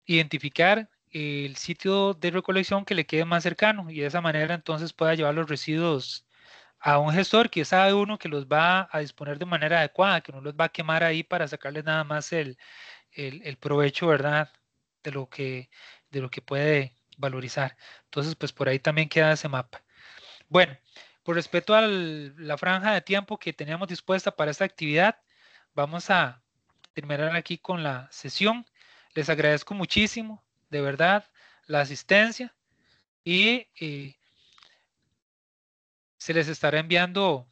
identificar el sitio de recolección que le quede más cercano y de esa manera entonces pueda llevar los residuos a un gestor que sabe uno que los va a disponer de manera adecuada, que no los va a quemar ahí para sacarle nada más el, el provecho, ¿verdad? De lo que, de lo que puede valorizar. Entonces, pues por ahí también queda ese mapa. Bueno, por respecto a la franja de tiempo que teníamos dispuesta para esta actividad, vamos a terminar aquí con la sesión. Les agradezco muchísimo, de verdad, la asistencia y eh, se les estará enviando